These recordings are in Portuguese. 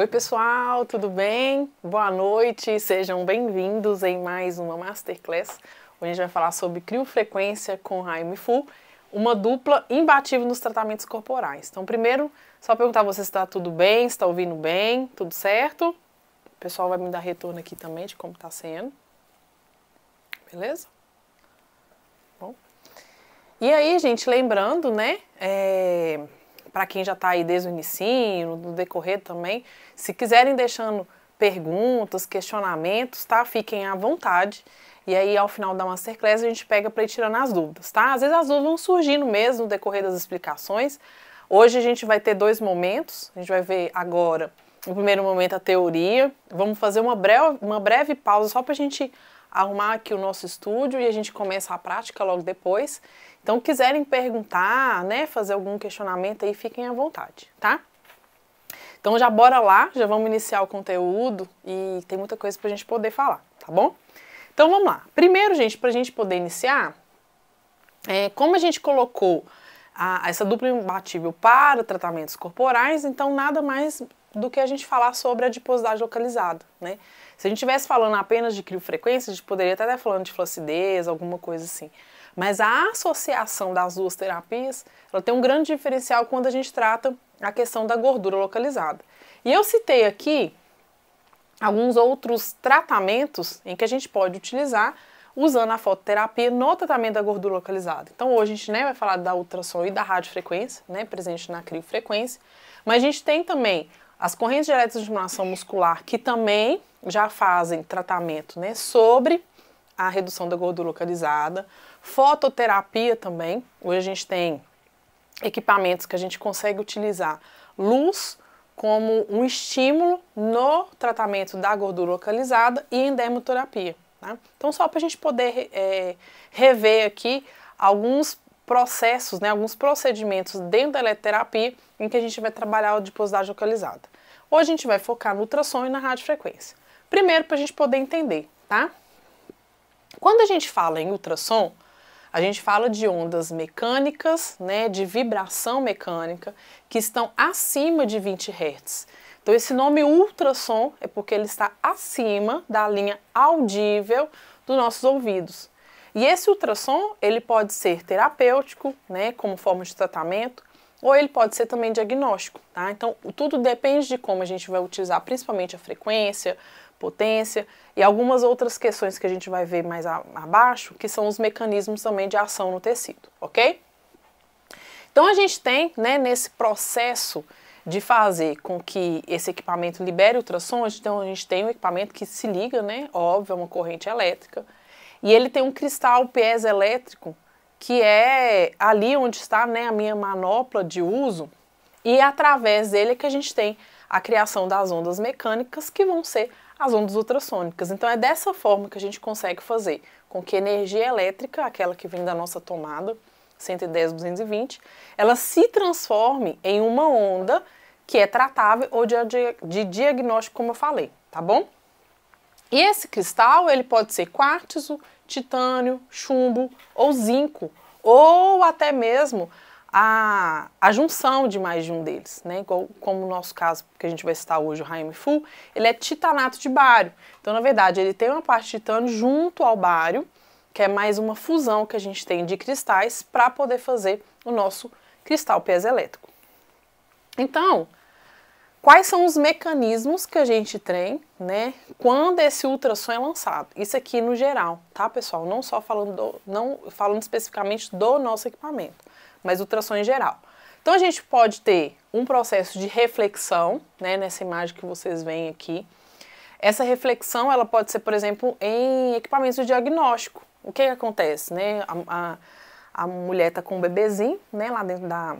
Oi, pessoal, tudo bem? Boa noite, sejam bem-vindos em mais uma Masterclass, Hoje a gente vai falar sobre criofrequência com Raime Fu, uma dupla imbatível nos tratamentos corporais. Então, primeiro, só perguntar a você se está tudo bem, se está ouvindo bem, tudo certo? O pessoal vai me dar retorno aqui também de como está sendo. Beleza? Bom. E aí, gente, lembrando, né? É para quem já está aí desde o início, no decorrer também, se quiserem deixando perguntas, questionamentos, tá? Fiquem à vontade. E aí, ao final da Masterclass, a gente pega para ir tirando as dúvidas, tá? Às vezes as dúvidas vão surgindo mesmo no decorrer das explicações. Hoje a gente vai ter dois momentos. A gente vai ver agora, no primeiro momento, a teoria. Vamos fazer uma breve, uma breve pausa só para a gente arrumar aqui o nosso estúdio e a gente começa a prática logo depois. Então, quiserem perguntar, né, fazer algum questionamento aí, fiquem à vontade, tá? Então já bora lá, já vamos iniciar o conteúdo e tem muita coisa pra gente poder falar, tá bom? Então vamos lá. Primeiro, gente, pra gente poder iniciar, é, como a gente colocou a, essa dupla imbatível para tratamentos corporais, então nada mais do que a gente falar sobre a adiposidade localizada, né? Se a gente estivesse falando apenas de criofrequência, a gente poderia até estar falando de flacidez, alguma coisa assim. Mas a associação das duas terapias, ela tem um grande diferencial quando a gente trata a questão da gordura localizada. E eu citei aqui alguns outros tratamentos em que a gente pode utilizar usando a fototerapia no tratamento da gordura localizada. Então hoje a gente né, vai falar da ultrassom e da radiofrequência, né, presente na criofrequência, mas a gente tem também as correntes de eletroestimulação muscular, que também já fazem tratamento né, sobre a redução da gordura localizada. Fototerapia também. Hoje a gente tem equipamentos que a gente consegue utilizar luz como um estímulo no tratamento da gordura localizada e em dermatoterapia. Né? Tá? Então, só para a gente poder é, rever aqui alguns processos, né, alguns procedimentos dentro da eletroterapia em que a gente vai trabalhar a adiposidade localizada. Hoje a gente vai focar no ultrassom e na radiofrequência. Primeiro, para a gente poder entender, tá? Quando a gente fala em ultrassom, a gente fala de ondas mecânicas, né, de vibração mecânica, que estão acima de 20 Hz. Então, esse nome ultrassom é porque ele está acima da linha audível dos nossos ouvidos. E esse ultrassom, ele pode ser terapêutico, né, como forma de tratamento, ou ele pode ser também diagnóstico, tá? Então, tudo depende de como a gente vai utilizar, principalmente a frequência, potência e algumas outras questões que a gente vai ver mais a, abaixo, que são os mecanismos também de ação no tecido, ok? Então, a gente tem, né, nesse processo de fazer com que esse equipamento libere ultrassons, então a gente tem um equipamento que se liga, né, óbvio, é uma corrente elétrica, e ele tem um cristal piezoelétrico elétrico que é ali onde está né, a minha manopla de uso, e é através dele que a gente tem a criação das ondas mecânicas, que vão ser as ondas ultrassônicas. Então é dessa forma que a gente consegue fazer com que energia elétrica, aquela que vem da nossa tomada, 110, 220, ela se transforme em uma onda que é tratável ou de, de diagnóstico, como eu falei, tá bom? E esse cristal, ele pode ser quartzo, titânio, chumbo ou zinco, ou até mesmo a, a junção de mais de um deles, né? Como o nosso caso que a gente vai citar hoje, o Raime Full, ele é titanato de bário. Então, na verdade, ele tem uma parte de titânio junto ao bário, que é mais uma fusão que a gente tem de cristais para poder fazer o nosso cristal piezoelétrico. Então, Quais são os mecanismos que a gente tem, né, quando esse ultrassom é lançado? Isso aqui no geral, tá, pessoal? Não só falando, do, não falando especificamente do nosso equipamento, mas ultrassom em geral. Então a gente pode ter um processo de reflexão, né, nessa imagem que vocês veem aqui. Essa reflexão, ela pode ser, por exemplo, em equipamentos de diagnóstico. O que, que acontece, né? A, a, a mulher tá com um bebezinho, né, lá dentro da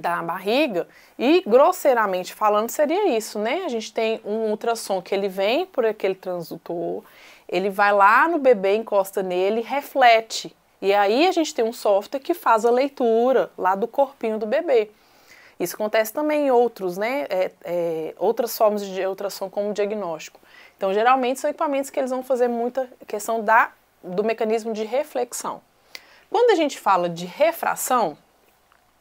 da barriga e grosseiramente falando seria isso, né? A gente tem um ultrassom que ele vem por aquele transdutor, ele vai lá no bebê, encosta nele, reflete. E aí a gente tem um software que faz a leitura lá do corpinho do bebê. Isso acontece também em outros, né? É, é, outras formas de ultrassom como diagnóstico. Então, geralmente são equipamentos que eles vão fazer muita questão da, do mecanismo de reflexão. Quando a gente fala de refração,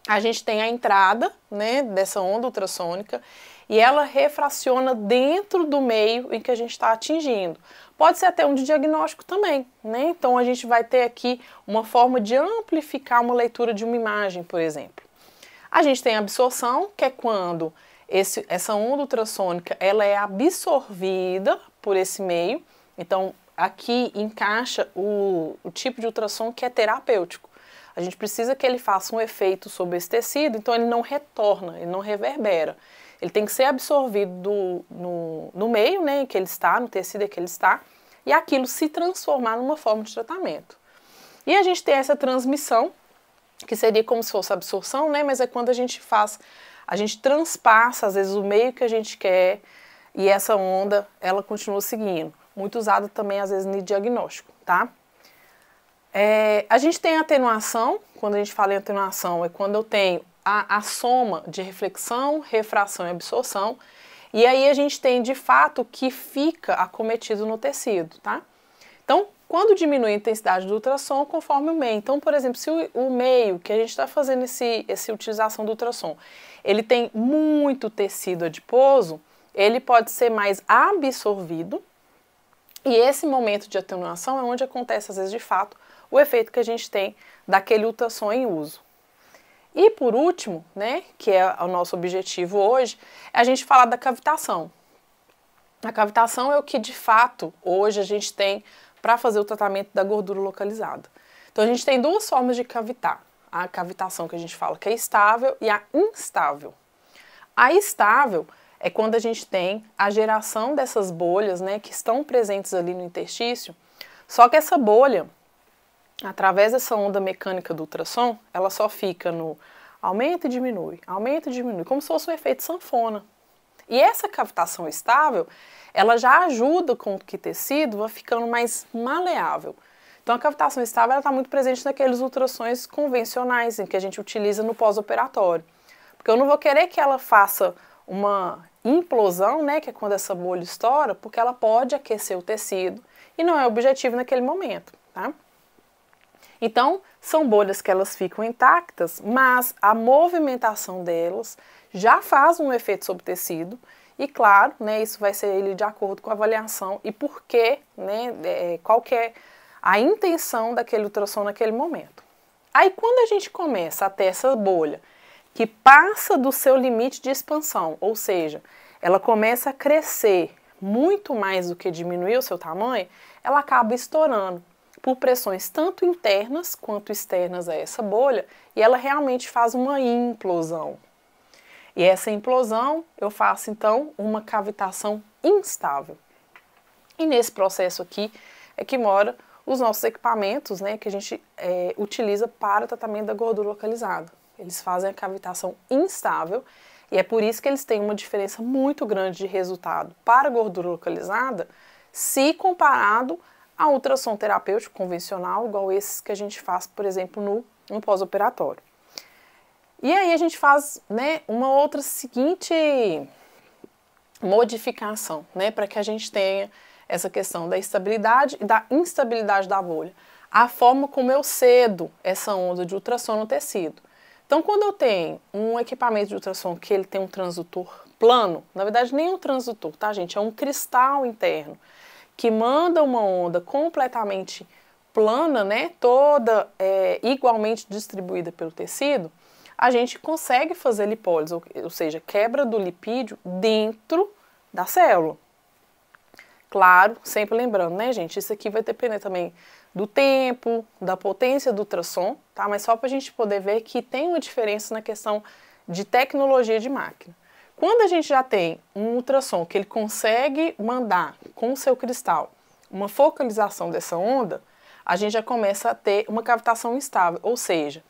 a gente tem a entrada né, dessa onda ultrassônica e ela refraciona dentro do meio em que a gente está atingindo. Pode ser até um de diagnóstico também, né? Então a gente vai ter aqui uma forma de amplificar uma leitura de uma imagem, por exemplo. A gente tem a absorção, que é quando esse, essa onda ultrassônica ela é absorvida por esse meio. Então aqui encaixa o, o tipo de ultrassom que é terapêutico. A gente precisa que ele faça um efeito sobre esse tecido, então ele não retorna, ele não reverbera. Ele tem que ser absorvido do, no, no meio né, em que ele está, no tecido em que ele está, e aquilo se transformar numa forma de tratamento. E a gente tem essa transmissão, que seria como se fosse absorção, né? Mas é quando a gente faz, a gente transpassa às vezes o meio que a gente quer e essa onda ela continua seguindo. Muito usada também às vezes no diagnóstico, tá? É, a gente tem atenuação, quando a gente fala em atenuação, é quando eu tenho a, a soma de reflexão, refração e absorção, e aí a gente tem de fato que fica acometido no tecido, tá? Então, quando diminui a intensidade do ultrassom, conforme o meio. Então, por exemplo, se o, o meio que a gente está fazendo esse, essa utilização do ultrassom, ele tem muito tecido adiposo, ele pode ser mais absorvido, e esse momento de atenuação é onde acontece, às vezes, de fato, o efeito que a gente tem daquele ultrassom em uso. E por último, né, que é o nosso objetivo hoje, é a gente falar da cavitação. A cavitação é o que de fato hoje a gente tem para fazer o tratamento da gordura localizada. Então a gente tem duas formas de cavitar. A cavitação que a gente fala que é estável e a instável. A estável é quando a gente tem a geração dessas bolhas, né, que estão presentes ali no interstício, só que essa bolha Através dessa onda mecânica do ultrassom, ela só fica no aumenta e diminui, aumenta e diminui, como se fosse um efeito sanfona. E essa cavitação estável, ela já ajuda com que o tecido vá ficando mais maleável. Então a cavitação estável está muito presente naqueles ultrassons convencionais em que a gente utiliza no pós-operatório. Porque eu não vou querer que ela faça uma implosão, né, que é quando essa bolha estoura, porque ela pode aquecer o tecido e não é o objetivo naquele momento, tá? Então, são bolhas que elas ficam intactas, mas a movimentação delas já faz um efeito sobre o tecido. E claro, né, isso vai ser ele de acordo com a avaliação e por que, né, é, é, qual que é a intenção daquele ultrassom naquele momento. Aí quando a gente começa a ter essa bolha que passa do seu limite de expansão, ou seja, ela começa a crescer muito mais do que diminuir o seu tamanho, ela acaba estourando por pressões tanto internas quanto externas a essa bolha e ela realmente faz uma implosão. E essa implosão eu faço então uma cavitação instável. E nesse processo aqui é que mora os nossos equipamentos né, que a gente é, utiliza para o tratamento da gordura localizada. Eles fazem a cavitação instável e é por isso que eles têm uma diferença muito grande de resultado para a gordura localizada se comparado a ultrassom terapêutico convencional, igual esses que a gente faz, por exemplo, no, no pós-operatório. E aí a gente faz né, uma outra seguinte modificação, né, para que a gente tenha essa questão da estabilidade e da instabilidade da bolha. A forma como eu cedo essa onda de ultrassom no tecido. Então, quando eu tenho um equipamento de ultrassom que ele tem um transutor plano, na verdade nem é um transutor, tá gente, é um cristal interno que manda uma onda completamente plana, né, toda é, igualmente distribuída pelo tecido, a gente consegue fazer lipólise, ou, ou seja, quebra do lipídio dentro da célula. Claro, sempre lembrando, né, gente, isso aqui vai depender também do tempo, da potência do ultrassom, tá? Mas só para a gente poder ver que tem uma diferença na questão de tecnologia de máquina. Quando a gente já tem um ultrassom que ele consegue mandar com o seu cristal uma focalização dessa onda, a gente já começa a ter uma cavitação instável, ou seja,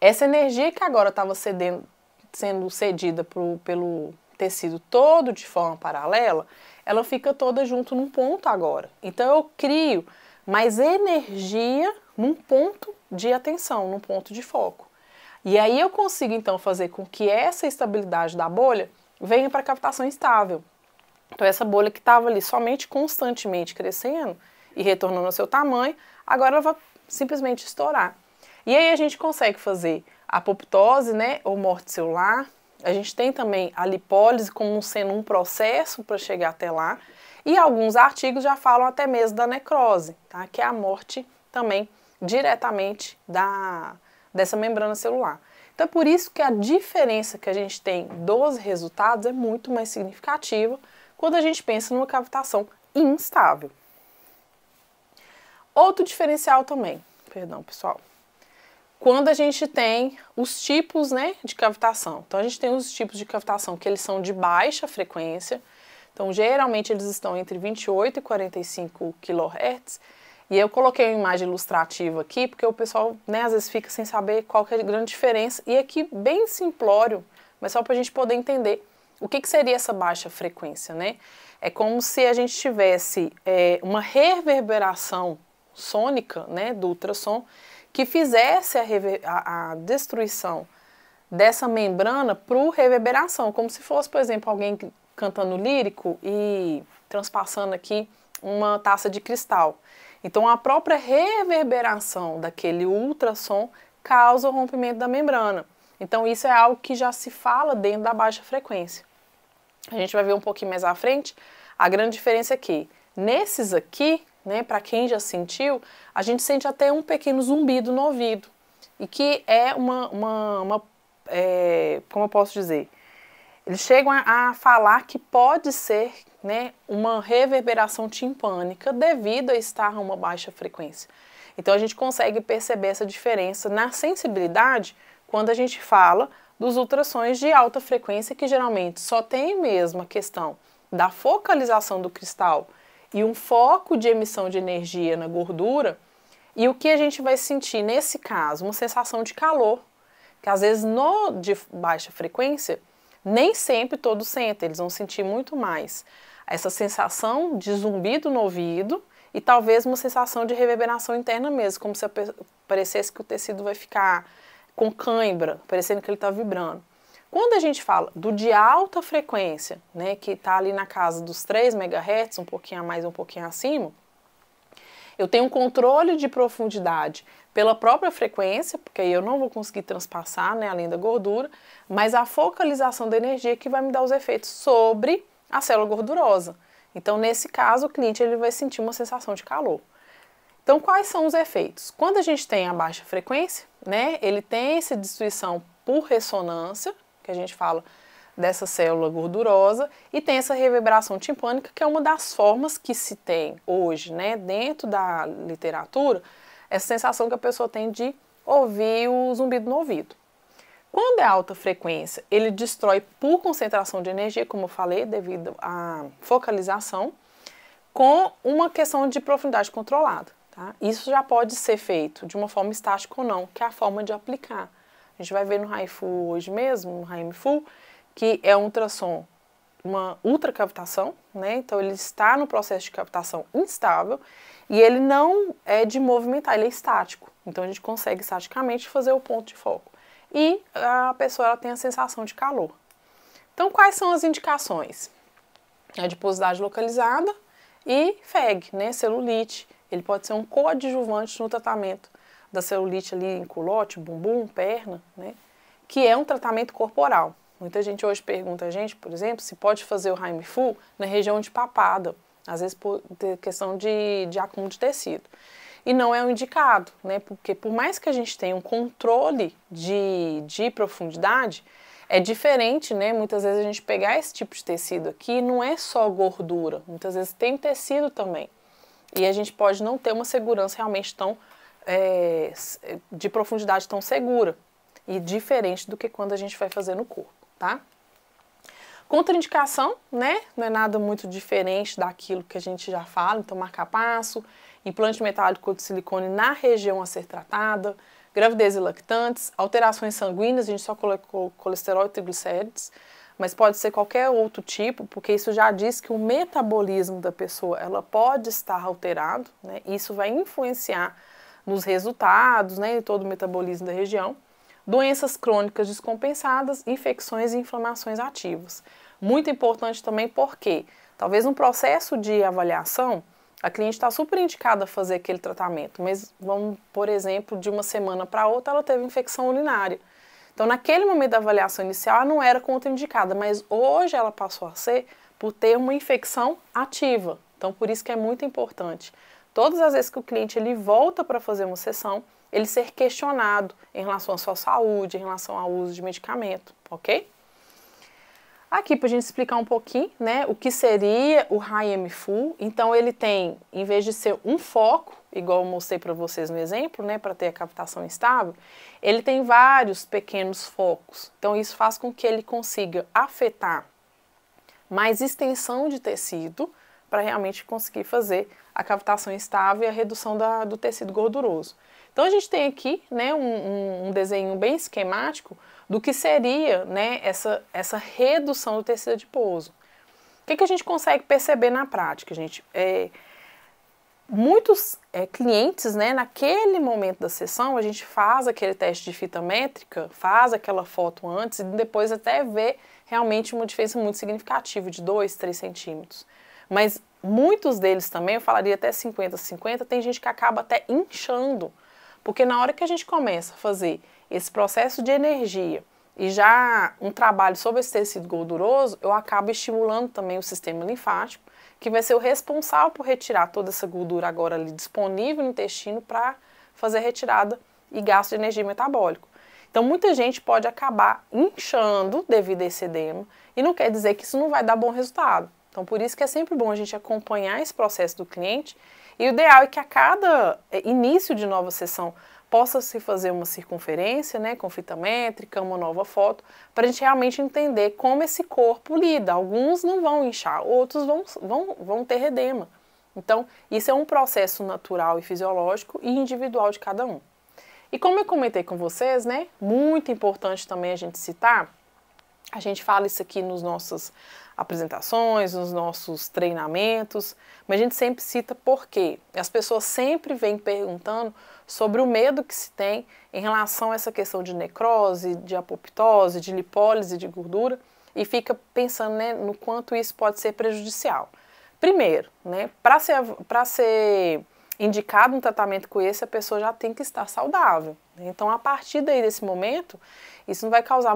essa energia que agora estava sendo cedida pro, pelo tecido todo de forma paralela, ela fica toda junto num ponto agora. Então eu crio mais energia num ponto de atenção, num ponto de foco. E aí eu consigo então fazer com que essa estabilidade da bolha venha para a captação estável. Então, essa bolha que estava ali somente constantemente crescendo e retornando ao seu tamanho, agora ela vai simplesmente estourar. E aí a gente consegue fazer apoptose, né, ou morte celular. A gente tem também a lipólise como sendo um processo para chegar até lá. E alguns artigos já falam até mesmo da necrose, tá? que é a morte também diretamente da, dessa membrana celular. Então é por isso que a diferença que a gente tem dos resultados é muito mais significativa quando a gente pensa numa cavitação instável. Outro diferencial também, perdão pessoal, quando a gente tem os tipos né, de cavitação. Então a gente tem os tipos de cavitação que eles são de baixa frequência, então geralmente eles estão entre 28 e 45 kHz, e eu coloquei uma imagem ilustrativa aqui, porque o pessoal né, às vezes fica sem saber qual que é a grande diferença. E aqui, bem simplório, mas só para a gente poder entender o que, que, seria essa baixa frequência, né? É como se a gente tivesse é, uma reverberação sônica né, do ultrassom que fizesse a, a, a destruição dessa membrana para reverberação, como se fosse, por exemplo, alguém cantando lírico e transpassando aqui uma taça de cristal. Então, a própria reverberação daquele ultrassom causa o rompimento da membrana. Então, isso é algo que já se fala dentro da baixa frequência. A gente vai ver um pouquinho mais à frente a grande diferença aqui. É que nesses aqui, né, para quem já sentiu, a gente sente até um pequeno zumbido no ouvido. E que é uma, uma, uma é, como eu posso dizer? Eles chegam a, a falar que pode ser né, uma reverberação timpânica devido a estar a uma baixa frequência. Então a gente consegue perceber essa diferença na sensibilidade quando a gente fala dos ultrassons de alta frequência que geralmente só tem mesmo a questão da focalização do cristal e um foco de emissão de energia na gordura. E o que a gente vai sentir nesse caso? Uma sensação de calor, que às vezes no de baixa frequência nem sempre todos sentem, eles vão sentir muito mais essa sensação de zumbido no ouvido e talvez uma sensação de reverberação interna mesmo, como se parecesse que o tecido vai ficar com cãibra, parecendo que ele está vibrando. Quando a gente fala do de alta frequência, né, que está ali na casa dos 3 MHz, um pouquinho a mais, um pouquinho acima, eu tenho um controle de profundidade pela própria frequência, porque aí eu não vou conseguir transpassar, né, além da gordura, mas a focalização da energia que vai me dar os efeitos sobre a célula gordurosa. Então, nesse caso, o cliente ele vai sentir uma sensação de calor. Então, quais são os efeitos? Quando a gente tem a baixa frequência, né, ele tem essa destruição por ressonância, que a gente fala dessa célula gordurosa, e tem essa reverberação timpânica, que é uma das formas que se tem hoje, né, dentro da literatura, essa sensação que a pessoa tem de ouvir o zumbido no ouvido. Quando é alta frequência, ele destrói por concentração de energia, como eu falei, devido à focalização, com uma questão de profundidade controlada. Tá? Isso já pode ser feito de uma forma estática ou não, que é a forma de aplicar. A gente vai ver no Raifu hoje mesmo, no Raifu, que é um ultrassom, uma ultracavitação, né? Então ele está no processo de captação instável e ele não é de movimentar, ele é estático. Então a gente consegue estaticamente fazer o ponto de foco e a pessoa ela tem a sensação de calor. Então, quais são as indicações? Adiposidade localizada e FEG, né, celulite. Ele pode ser um coadjuvante no tratamento da celulite ali em culote, bumbum, perna, né, que é um tratamento corporal. Muita gente hoje pergunta a gente, por exemplo, se pode fazer o Heim Full na região de papada, às vezes por questão de, de acúmulo de tecido e não é o indicado, né? Porque por mais que a gente tenha um controle de, de profundidade, é diferente, né? Muitas vezes a gente pegar esse tipo de tecido aqui não é só gordura, muitas vezes tem tecido também. E a gente pode não ter uma segurança realmente tão é, é de profundidade tão segura e diferente do que quando a gente vai fazer no corpo, tá? Contraindicação, né? Não é nada muito diferente daquilo que a gente já fala, então marcar passo, implante metálico de silicone na região a ser tratada, gravidez e lactantes, alterações sanguíneas, a gente só colocou colesterol e triglicérides, mas pode ser qualquer outro tipo, porque isso já diz que o metabolismo da pessoa ela pode estar alterado, né? Isso vai influenciar nos resultados, né, e todo o metabolismo da região. Doenças crônicas descompensadas, infecções e inflamações ativas. Muito importante também porque talvez no processo de avaliação a cliente está super indicada a fazer aquele tratamento, mas vamos, por exemplo, de uma semana para outra ela teve infecção urinária. Então, naquele momento da avaliação inicial, ela não era contraindicada, mas hoje ela passou a ser por ter uma infecção ativa. Então, por isso que é muito importante. Todas as vezes que o cliente ele volta para fazer uma sessão, ele ser questionado em relação à sua saúde, em relação ao uso de medicamento, ok? Aqui para a gente explicar um pouquinho, né, o que seria o High M Full. Então ele tem, em vez de ser um foco, igual eu mostrei para vocês no exemplo, né, para ter a captação estável, ele tem vários pequenos focos. Então isso faz com que ele consiga afetar mais extensão de tecido para realmente conseguir fazer a captação estável e a redução da, do tecido gorduroso. Então a gente tem aqui, né, um, um desenho bem esquemático do que seria né, essa, essa redução do tecido adiposo. O que, que a gente consegue perceber na prática, gente? É, muitos é, clientes, né, naquele momento da sessão, a gente faz aquele teste de fita métrica, faz aquela foto antes e depois até vê realmente uma diferença muito significativa, de 2, 3 centímetros. Mas muitos deles também, eu falaria até 50, 50, tem gente que acaba até inchando, porque na hora que a gente começa a fazer esse processo de energia e já um trabalho sobre esse tecido gorduroso, eu acabo estimulando também o sistema linfático, que vai ser o responsável por retirar toda essa gordura agora ali disponível no intestino para fazer retirada e gasto de energia metabólico. Então, muita gente pode acabar inchando devido a esse edema, e não quer dizer que isso não vai dar bom resultado. Então, por isso que é sempre bom a gente acompanhar esse processo do cliente. E o ideal é que a cada é, início de nova sessão possa se fazer uma circunferência, né, com fita métrica, uma nova foto, para a gente realmente entender como esse corpo lida. Alguns não vão inchar, outros vão, vão, vão ter redema. Então, isso é um processo natural e fisiológico e individual de cada um. E como eu comentei com vocês, né, muito importante também a gente citar, a gente fala isso aqui nos nossas apresentações, nos nossos treinamentos, mas a gente sempre cita porque as pessoas sempre vêm perguntando sobre o medo que se tem em relação a essa questão de necrose, de apoptose, de lipólise de gordura e fica pensando né, no quanto isso pode ser prejudicial. Primeiro, né, para ser, ser indicado um tratamento com esse, a pessoa já tem que estar saudável. Então, a partir daí desse momento, isso não vai causar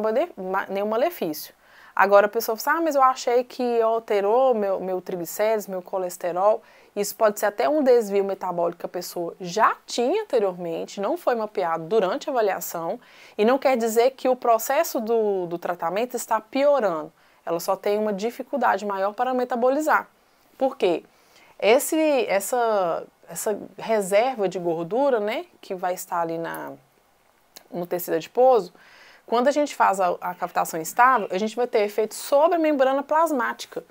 nenhum malefício. Agora a pessoa fala, assim, ah, mas eu achei que alterou meu, meu triglicérides, meu colesterol. Isso pode ser até um desvio metabólico que a pessoa já tinha anteriormente, não foi mapeado durante a avaliação, e não quer dizer que o processo do, do tratamento está piorando. Ela só tem uma dificuldade maior para metabolizar. Por quê? Esse, essa, essa reserva de gordura, né, que vai estar ali na, no tecido adiposo, quando a gente faz a, a captação estável, a gente vai ter efeito sobre a membrana plasmática.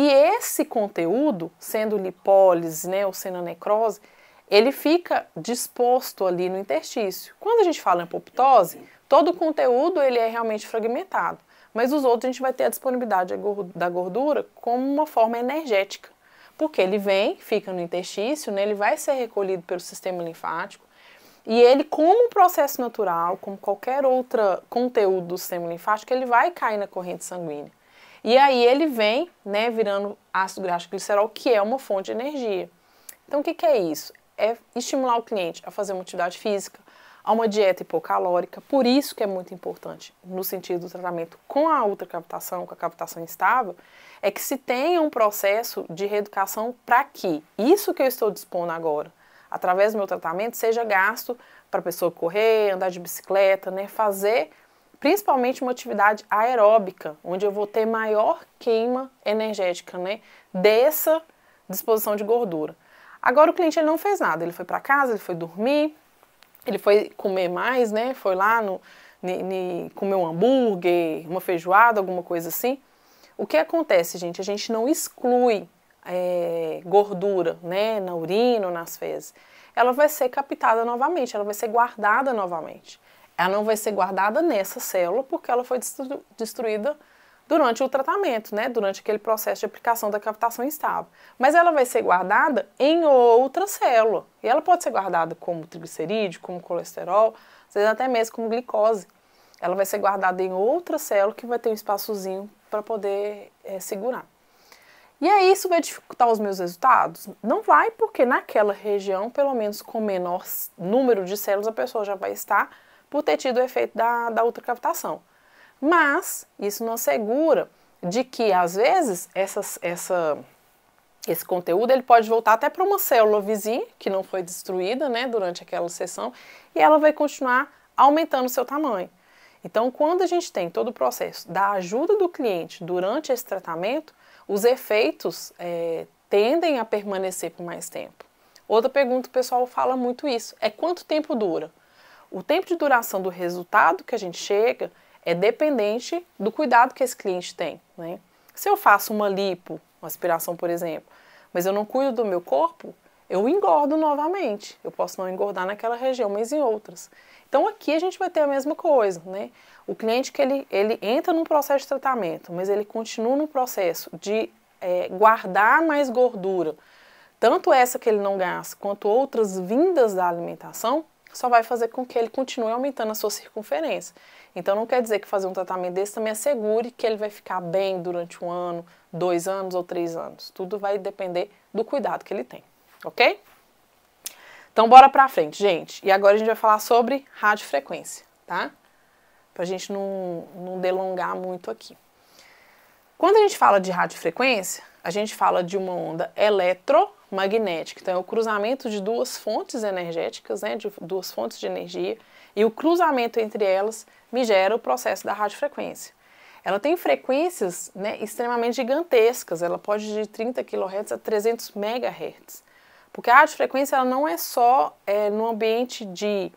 E esse conteúdo, sendo lipólise né, ou sendo necrose, ele fica disposto ali no interstício. Quando a gente fala em apoptose, todo o conteúdo ele é realmente fragmentado, mas os outros a gente vai ter a disponibilidade da gordura como uma forma energética, porque ele vem, fica no interstício, né, ele vai ser recolhido pelo sistema linfático, e ele, como um processo natural, como qualquer outro conteúdo do sistema linfático, ele vai cair na corrente sanguínea. E aí ele vem, né, virando ácido graxo glicerol, que é uma fonte de energia. Então o que, que é isso? É estimular o cliente a fazer uma atividade física, a uma dieta hipocalórica, por isso que é muito importante no sentido do tratamento com a ultracaptação, com a captação estável é que se tenha um processo de reeducação para que isso que eu estou dispondo agora, através do meu tratamento, seja gasto para a pessoa correr, andar de bicicleta, né, fazer principalmente uma atividade aeróbica, onde eu vou ter maior queima energética, né, dessa disposição de gordura. Agora o cliente ele não fez nada, ele foi para casa, ele foi dormir, ele foi comer mais, né, foi lá no comeu comer um hambúrguer, uma feijoada, alguma coisa assim. O que acontece, gente? A gente não exclui é, gordura, né, na urina ou nas fezes. Ela vai ser captada novamente, ela vai ser guardada novamente ela não vai ser guardada nessa célula porque ela foi destruída durante o tratamento, né? Durante aquele processo de aplicação da captação estável. Mas ela vai ser guardada em outra célula. E ela pode ser guardada como triglicerídeo, como colesterol, às vezes até mesmo como glicose. Ela vai ser guardada em outra célula que vai ter um espaçozinho para poder é, segurar. E aí isso vai dificultar os meus resultados? Não vai, porque naquela região, pelo menos com menor número de células, a pessoa já vai estar por ter tido o efeito da, da ultracavitação. Mas isso não assegura de que, às vezes, essas, essa, esse conteúdo ele pode voltar até para uma célula vizinha, que não foi destruída né, durante aquela sessão, e ela vai continuar aumentando o seu tamanho. Então, quando a gente tem todo o processo da ajuda do cliente durante esse tratamento, os efeitos é, tendem a permanecer por mais tempo. Outra pergunta, o pessoal fala muito isso, é quanto tempo dura? O tempo de duração do resultado que a gente chega é dependente do cuidado que esse cliente tem. Né? Se eu faço uma lipo, uma aspiração, por exemplo, mas eu não cuido do meu corpo, eu engordo novamente. Eu posso não engordar naquela região, mas em outras. Então aqui a gente vai ter a mesma coisa, né? O cliente que ele, ele entra num processo de tratamento, mas ele continua no processo de é, guardar mais gordura, tanto essa que ele não gasta quanto outras vindas da alimentação, só vai fazer com que ele continue aumentando a sua circunferência. Então não quer dizer que fazer um tratamento desse também assegure que ele vai ficar bem durante um ano, dois anos ou três anos. Tudo vai depender do cuidado que ele tem, ok? Então bora pra frente, gente. E agora a gente vai falar sobre radiofrequência, tá? Pra gente não, não delongar muito aqui. Quando a gente fala de radiofrequência, a gente fala de uma onda eletro magnética. Então, é o cruzamento de duas fontes energéticas, né, de duas fontes de energia, e o cruzamento entre elas me gera o processo da radiofrequência. Ela tem frequências né, extremamente gigantescas, ela pode ir de 30 kHz a 300 MHz. Porque a radiofrequência ela não é só é, no ambiente de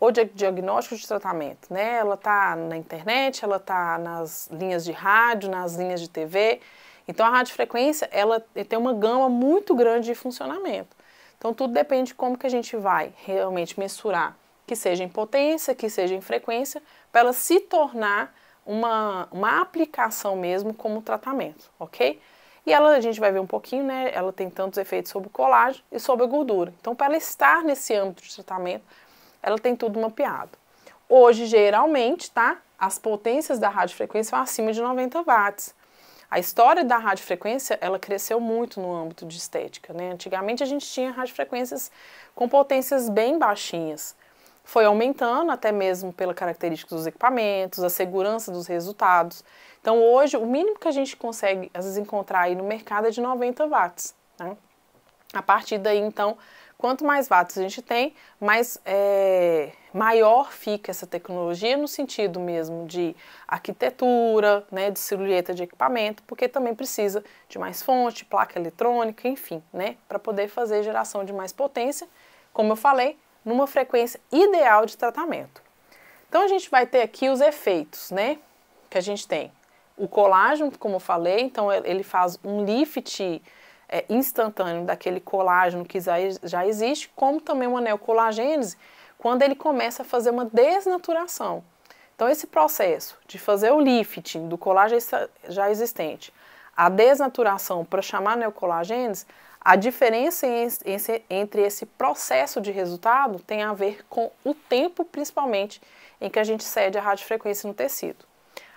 ou de diagnóstico de tratamento, né? Ela está na internet, ela está nas linhas de rádio, nas linhas de TV, então a radiofrequência, ela tem uma gama muito grande de funcionamento. Então tudo depende de como que a gente vai realmente mensurar, que seja em potência, que seja em frequência, para ela se tornar uma, uma aplicação mesmo como tratamento, ok? E ela, a gente vai ver um pouquinho, né? Ela tem tantos efeitos sobre o colágeno e sobre a gordura. Então, para ela estar nesse âmbito de tratamento, ela tem tudo mapeado. Hoje, geralmente, tá? As potências da radiofrequência são acima de 90 watts. A história da radiofrequência, ela cresceu muito no âmbito de estética, né? Antigamente a gente tinha radiofrequências com potências bem baixinhas. Foi aumentando até mesmo pela característica dos equipamentos, a segurança dos resultados. Então hoje o mínimo que a gente consegue às vezes encontrar aí no mercado é de 90 watts, né? A partir daí então Quanto mais watts a gente tem, mais é, maior fica essa tecnologia no sentido mesmo de arquitetura, né, de silhueta de equipamento, porque também precisa de mais fonte, placa eletrônica, enfim, né, para poder fazer geração de mais potência, como eu falei, numa frequência ideal de tratamento. Então a gente vai ter aqui os efeitos, né, que a gente tem. O colágeno, como eu falei, então ele faz um lift é, instantâneo daquele colágeno que já, já existe, como também o anel quando ele começa a fazer uma desnaturação. Então, esse processo de fazer o lifting do colágeno já existente, a desnaturação para chamar neocolagênese, a diferença entre esse processo de resultado tem a ver com o tempo, principalmente, em que a gente cede a radiofrequência no tecido.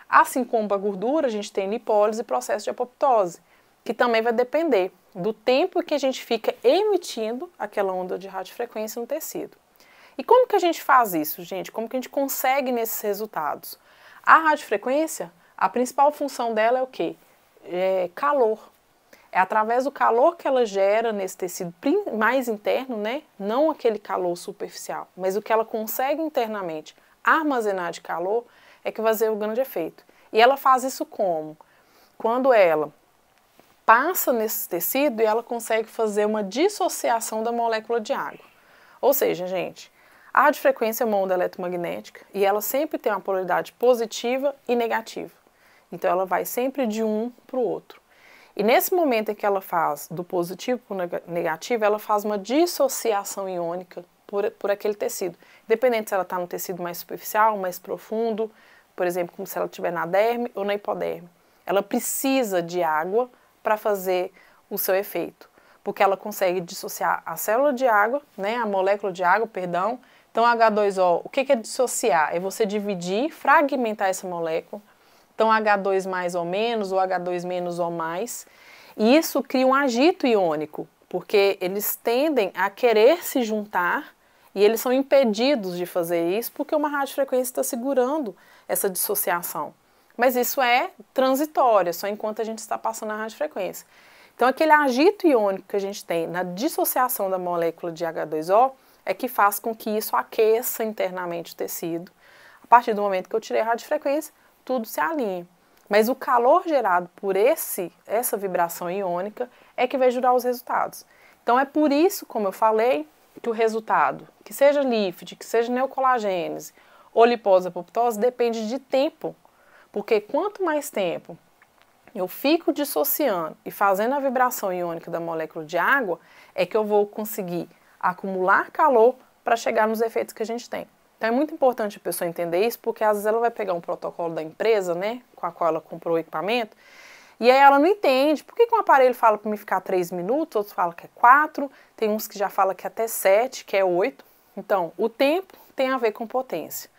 Assim como a gordura, a gente tem lipólise e processo de apoptose, que também vai depender do tempo que a gente fica emitindo aquela onda de radiofrequência no tecido. E como que a gente faz isso, gente? Como que a gente consegue nesses resultados? A radiofrequência, a principal função dela é o quê? É calor. É através do calor que ela gera nesse tecido mais interno, né? Não aquele calor superficial, mas o que ela consegue internamente armazenar de calor é que vai fazer o grande efeito. E ela faz isso como? Quando ela passa nesse tecido e ela consegue fazer uma dissociação da molécula de água. Ou seja, gente, a de frequência é uma onda eletromagnética e ela sempre tem uma polaridade positiva e negativa. Então ela vai sempre de um para o outro. E nesse momento em que ela faz do positivo para o negativo, ela faz uma dissociação iônica por, por aquele tecido. Dependendo se ela está no tecido mais superficial, mais profundo, por exemplo, como se ela estiver na derme ou na hipoderme. Ela precisa de água para fazer o seu efeito, porque ela consegue dissociar a célula de água, né, a molécula de água, perdão. Então, H2O, o que é dissociar? É você dividir, fragmentar essa molécula. Então, H2 mais ou menos, ou H2 menos ou mais. E isso cria um agito iônico, porque eles tendem a querer se juntar e eles são impedidos de fazer isso porque uma radiofrequência está segurando essa dissociação. Mas isso é transitório, é só enquanto a gente está passando a radiofrequência. Então, aquele agito iônico que a gente tem na dissociação da molécula de H2O é que faz com que isso aqueça internamente o tecido. A partir do momento que eu tirei a radiofrequência, tudo se alinha. Mas o calor gerado por esse, essa vibração iônica é que vai gerar os resultados. Então, é por isso, como eu falei, que o resultado, que seja LIFD, que seja neocolagênese ou lipose apoptose, depende de tempo porque quanto mais tempo eu fico dissociando e fazendo a vibração iônica da molécula de água, é que eu vou conseguir acumular calor para chegar nos efeitos que a gente tem. Então é muito importante a pessoa entender isso, porque às vezes ela vai pegar um protocolo da empresa, né, com a qual ela comprou o equipamento, e aí ela não entende por que, que um aparelho fala para me ficar 3 minutos, outros falam que é 4, tem uns que já falam que é até 7, que é 8. Então, o tempo tem a ver com potência.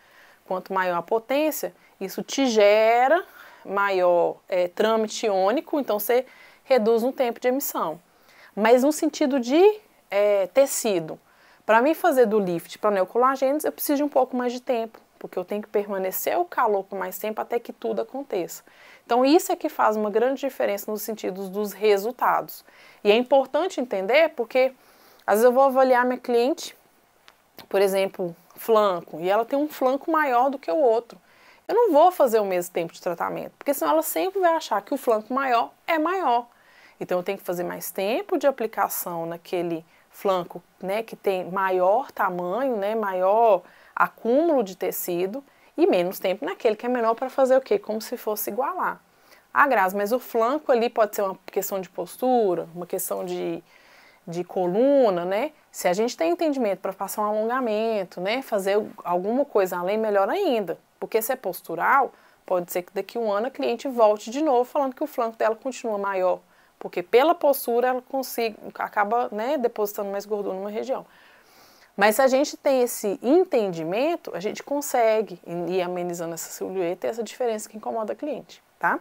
Quanto maior a potência, isso te gera maior é, trâmite iônico, então você reduz no tempo de emissão. Mas no sentido de é, tecido, para mim fazer do lift para neocolagênios, eu preciso de um pouco mais de tempo, porque eu tenho que permanecer o calor por mais tempo até que tudo aconteça. Então isso é que faz uma grande diferença nos sentidos dos resultados. E é importante entender porque às vezes eu vou avaliar minha cliente, por exemplo, flanco, e ela tem um flanco maior do que o outro. Eu não vou fazer o mesmo tempo de tratamento, porque senão ela sempre vai achar que o flanco maior é maior. Então eu tenho que fazer mais tempo de aplicação naquele flanco, né, que tem maior tamanho, né, maior acúmulo de tecido e menos tempo naquele que é menor para fazer o quê? Como se fosse igualar. Ah, Grazi, mas o flanco ali pode ser uma questão de postura, uma questão de, de coluna, né? Se a gente tem entendimento para passar um alongamento, né, fazer alguma coisa além, melhor ainda. Porque se é postural, pode ser que daqui a um ano a cliente volte de novo falando que o flanco dela continua maior. Porque pela postura ela consiga, acaba né, depositando mais gordura numa região. Mas se a gente tem esse entendimento, a gente consegue ir amenizando essa silhueta e essa diferença que incomoda a cliente, tá?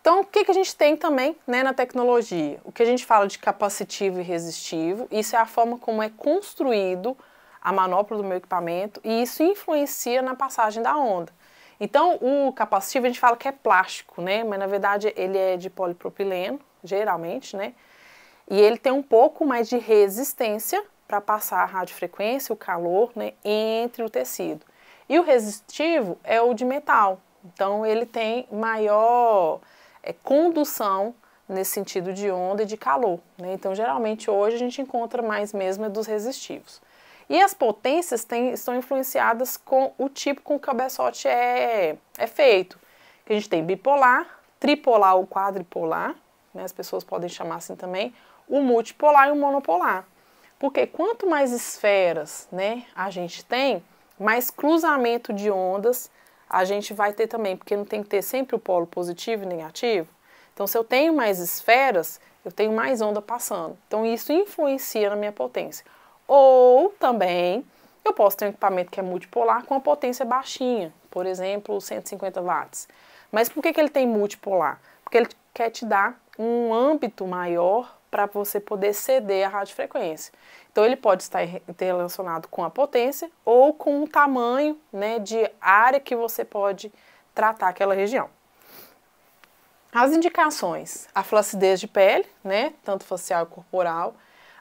Então, o que, que a gente tem também né, na tecnologia? O que a gente fala de capacitivo e resistivo, isso é a forma como é construído a manopla do meu equipamento e isso influencia na passagem da onda. Então, o capacitivo a gente fala que é plástico, né? Mas na verdade ele é de polipropileno, geralmente, né? E ele tem um pouco mais de resistência para passar a radiofrequência, o calor, né, entre o tecido. E o resistivo é o de metal. Então, ele tem maior é, condução nesse sentido de onda e de calor. Né? Então, geralmente hoje a gente encontra mais mesmo é dos resistivos. E as potências têm, são influenciadas com o tipo com que o cabeçote é, é feito. Que a gente tem bipolar, tripolar ou quadripolar, né, as pessoas podem chamar assim também, o multipolar e o monopolar. Porque quanto mais esferas né, a gente tem, mais cruzamento de ondas a gente vai ter também, porque não tem que ter sempre o polo positivo e negativo. Então, se eu tenho mais esferas, eu tenho mais onda passando. Então, isso influencia na minha potência. Ou também eu posso ter um equipamento que é multipolar com uma potência baixinha, por exemplo, 150 watts. Mas por que, que ele tem multipolar? Porque ele quer te dar um âmbito maior para você poder ceder a radiofrequência. Então ele pode estar relacionado com a potência ou com o tamanho né, de área que você pode tratar aquela região. As indicações, a flacidez de pele, né, tanto facial e corporal,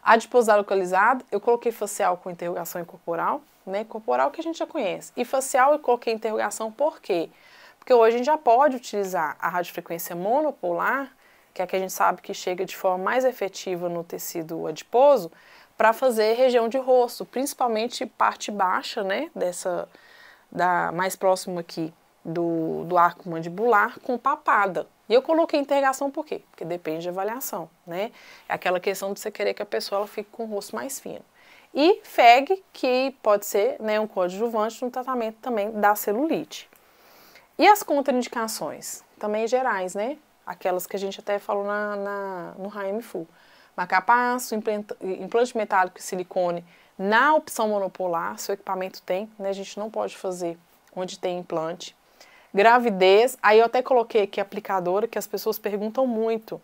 a de pousar localizado, eu coloquei facial com interrogação e corporal, né? Corporal que a gente já conhece. E facial eu coloquei interrogação por quê? Porque hoje a gente já pode utilizar a radiofrequência monopolar, que é a que a gente sabe que chega de forma mais efetiva no tecido adiposo, para fazer região de rosto, principalmente parte baixa, né, dessa da mais próximo aqui do, do arco mandibular com papada. E eu coloquei interrogação por quê? Porque depende de avaliação, né? É aquela questão de você querer que a pessoa ela fique com o rosto mais fino. E FEG, que pode ser né, um coadjuvante no tratamento também da celulite. E as contraindicações? Também gerais, né? Aquelas que a gente até falou na, na, no HMFU. Macapasso, implante metálico e silicone na opção monopolar, se o equipamento tem, né? A gente não pode fazer onde tem implante gravidez, aí eu até coloquei aqui aplicadora, que as pessoas perguntam muito.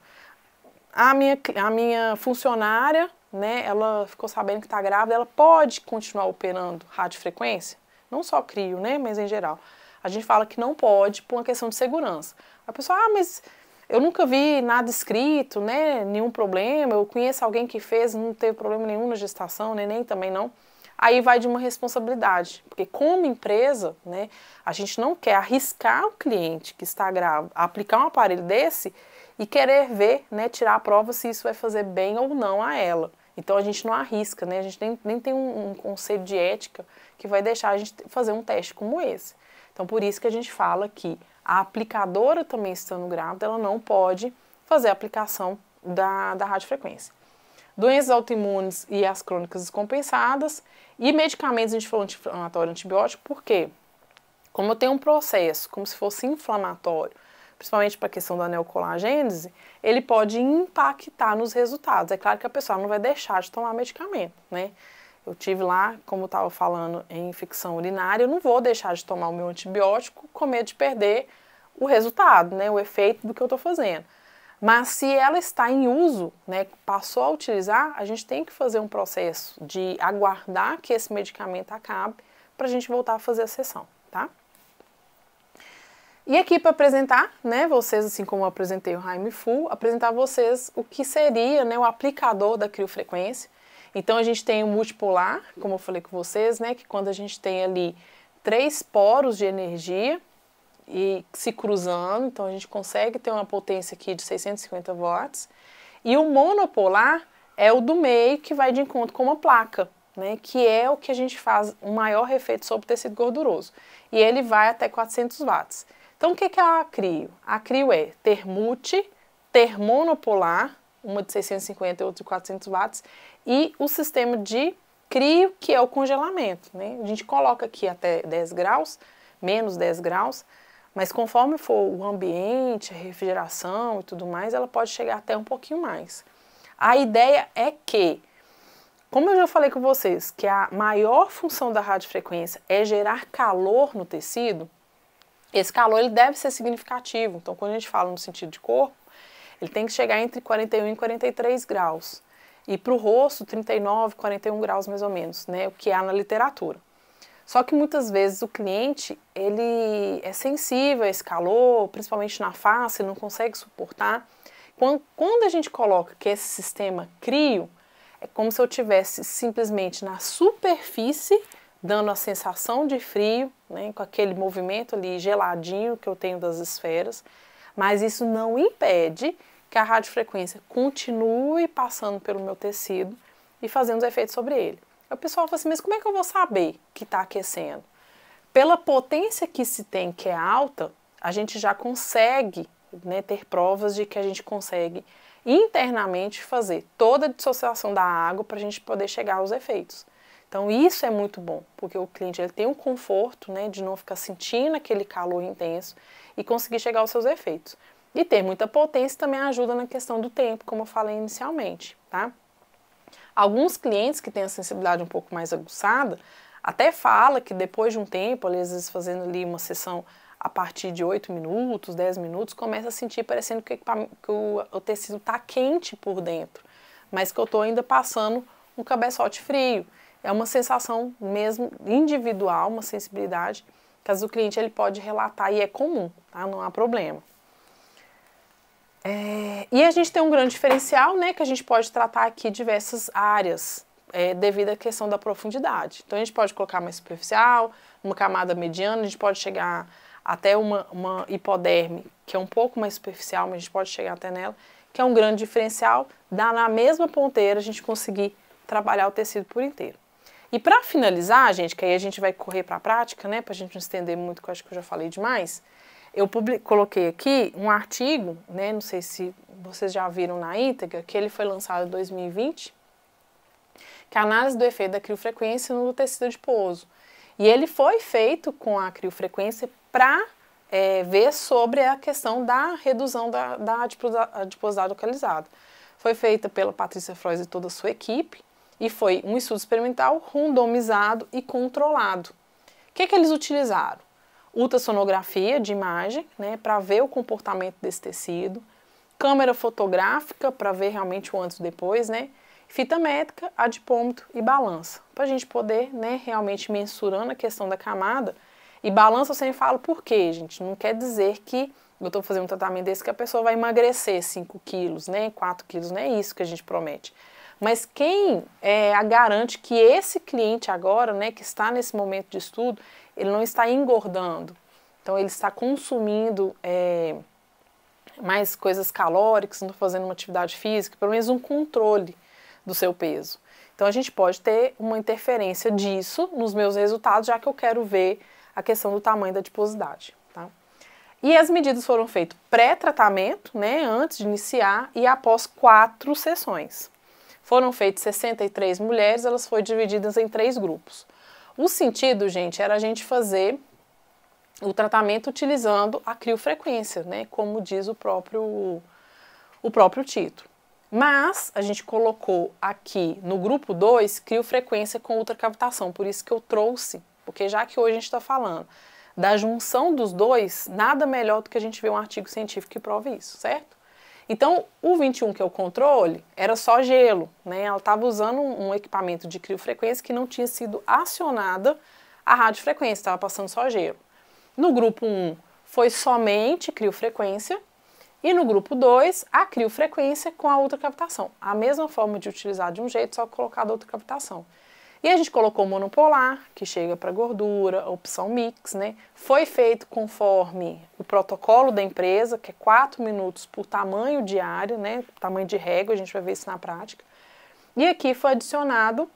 A minha, a minha funcionária, né, ela ficou sabendo que está grávida, ela pode continuar operando radiofrequência? Não só crio, né, mas em geral. A gente fala que não pode por uma questão de segurança. A pessoa, ah, mas eu nunca vi nada escrito, né, nenhum problema, eu conheço alguém que fez, não teve problema nenhum na gestação, né, nem também não aí vai de uma responsabilidade, porque como empresa, né, a gente não quer arriscar o cliente que está grávido a aplicar um aparelho desse e querer ver, né, tirar a prova se isso vai fazer bem ou não a ela. Então a gente não arrisca, né? A gente nem, nem tem um, um conceito de ética que vai deixar a gente fazer um teste como esse. Então por isso que a gente fala que a aplicadora também estando grávida, ela não pode fazer a aplicação da, da radiofrequência. Doenças autoimunes e as crônicas descompensadas, e medicamentos anti-inflamatório antibiótico, por quê? Como eu tenho um processo, como se fosse inflamatório, principalmente para a questão da neocolagênese, ele pode impactar nos resultados. É claro que a pessoa não vai deixar de tomar medicamento, né? Eu tive lá, como estava falando, em infecção urinária, eu não vou deixar de tomar o meu antibiótico com medo de perder o resultado, né, o efeito do que eu estou fazendo. Mas se ela está em uso, né, passou a utilizar, a gente tem que fazer um processo de aguardar que esse medicamento acabe para a gente voltar a fazer a sessão, tá? E aqui para apresentar, né, vocês, assim como eu apresentei o Raime Full, apresentar a vocês o que seria né, o aplicador da criofrequência. Então a gente tem o multipolar, como eu falei com vocês, né, que quando a gente tem ali três poros de energia, e se cruzando, então a gente consegue ter uma potência aqui de 650 watts. E o monopolar é o do meio que vai de encontro com uma placa, né, que é o que a gente faz o maior efeito sobre o tecido gorduroso. E ele vai até 400 watts. Então o que é a acrio? A acrio é termute, termonopolar, uma de 650 e outra de 400 watts, e o sistema de crio, que é o congelamento. Né? A gente coloca aqui até 10 graus, menos 10 graus, mas conforme for o ambiente, a refrigeração e tudo mais, ela pode chegar até um pouquinho mais. A ideia é que, como eu já falei com vocês, que a maior função da radiofrequência é gerar calor no tecido, esse calor ele deve ser significativo. Então, quando a gente fala no sentido de corpo, ele tem que chegar entre 41 e 43 graus. E para o rosto, 39, 41 graus mais ou menos, né? O que há na literatura. Só que muitas vezes o cliente, ele é sensível a esse calor, principalmente na face, não consegue suportar. Quando, a gente coloca que esse sistema crio, é como se eu tivesse simplesmente na superfície dando a sensação de frio, né, com aquele movimento ali geladinho que eu tenho das esferas, mas isso não impede que a radiofrequência continue passando pelo meu tecido e fazendo os efeitos sobre ele o pessoal fala assim, mas como é que eu vou saber que está aquecendo? Pela potência que se tem, que é alta, a gente já consegue né, ter provas de que a gente consegue internamente fazer toda a dissociação da água para a gente poder chegar aos efeitos. Então isso é muito bom, porque o cliente ele tem um conforto né, de não ficar sentindo aquele calor intenso e conseguir chegar aos seus efeitos. E ter muita potência também ajuda na questão do tempo, como eu falei inicialmente, tá? Alguns clientes que têm a sensibilidade um pouco mais aguçada, até fala que depois de um tempo, às vezes fazendo ali uma sessão a partir de 8 minutos, 10 minutos, começa a sentir parecendo que, que o, o, tecido está quente por dentro, mas que eu estou ainda passando um cabeçote frio. É uma sensação mesmo individual, uma sensibilidade, caso o cliente ele pode relatar e é comum, tá? não há problema. É, e a gente tem um grande diferencial, né, que a gente pode tratar aqui diversas áreas é, devido à questão da profundidade. Então a gente pode colocar mais superficial, uma camada mediana, a gente pode chegar até uma, uma hipoderme, que é um pouco mais superficial, mas a gente pode chegar até nela, que é um grande diferencial, dá na mesma ponteira a gente conseguir trabalhar o tecido por inteiro. E para finalizar, gente, que aí a gente vai correr para a prática, né, para a gente não estender muito, que eu acho que eu já falei demais, eu coloquei aqui um artigo, né, não sei se vocês já viram na íntegra, que ele foi lançado em 2020, que é a análise do efeito da criofrequência no tecido adiposo. E ele foi feito com a criofrequência para é, ver sobre a questão da redução da, da adiposidade localizada. Foi feita pela Patrícia Frois e toda a sua equipe, e foi um estudo experimental randomizado e controlado. O que, que eles utilizaram? ultrassonografia de imagem, né, para ver o comportamento desse tecido, câmera fotográfica para ver realmente o antes e depois, né, fita métrica, adipômetro e balança, para a gente poder, né, realmente mensurando a questão da camada. E balança eu sempre falo por quê, gente? Não quer dizer que eu estou fazendo um tratamento desse que a pessoa vai emagrecer 5 quilos, né, 4 quilos, não é isso que a gente promete. Mas quem é, garante que esse cliente agora, né, que está nesse momento de estudo, ele não está engordando. Então, ele está consumindo é, mais coisas calóricas, não fazendo uma atividade física, pelo menos um controle do seu peso. Então, a gente pode ter uma interferência disso nos meus resultados, já que eu quero ver a questão do tamanho da adiposidade. Tá? E as medidas foram feitas pré-tratamento, né, antes de iniciar, e após quatro sessões. Foram feitas 63 mulheres, elas foram divididas em três grupos. O sentido, gente, era a gente fazer o tratamento utilizando a criofrequência, né, como diz o próprio, o próprio título. Mas a gente colocou aqui no grupo 2 criofrequência com ultracavitação, por isso que eu trouxe, porque já que hoje a gente está falando da junção dos dois, nada melhor do que a gente ver um artigo científico que prove isso, certo? Então, o 21, que é o controle, era só gelo, né? Ela estava usando um, equipamento de criofrequência que não tinha sido acionada a radiofrequência, estava passando só gelo. No grupo 1 foi somente criofrequência e no grupo 2 a criofrequência com a outra captação. A mesma forma de utilizar de um jeito, só colocar da outra captação. E a gente colocou monopolar, que chega para gordura, opção mix, né? Foi feito conforme o protocolo da empresa, que é 4 minutos por tamanho diário, né? Tamanho de régua, a gente vai ver isso na prática. E aqui foi adicionado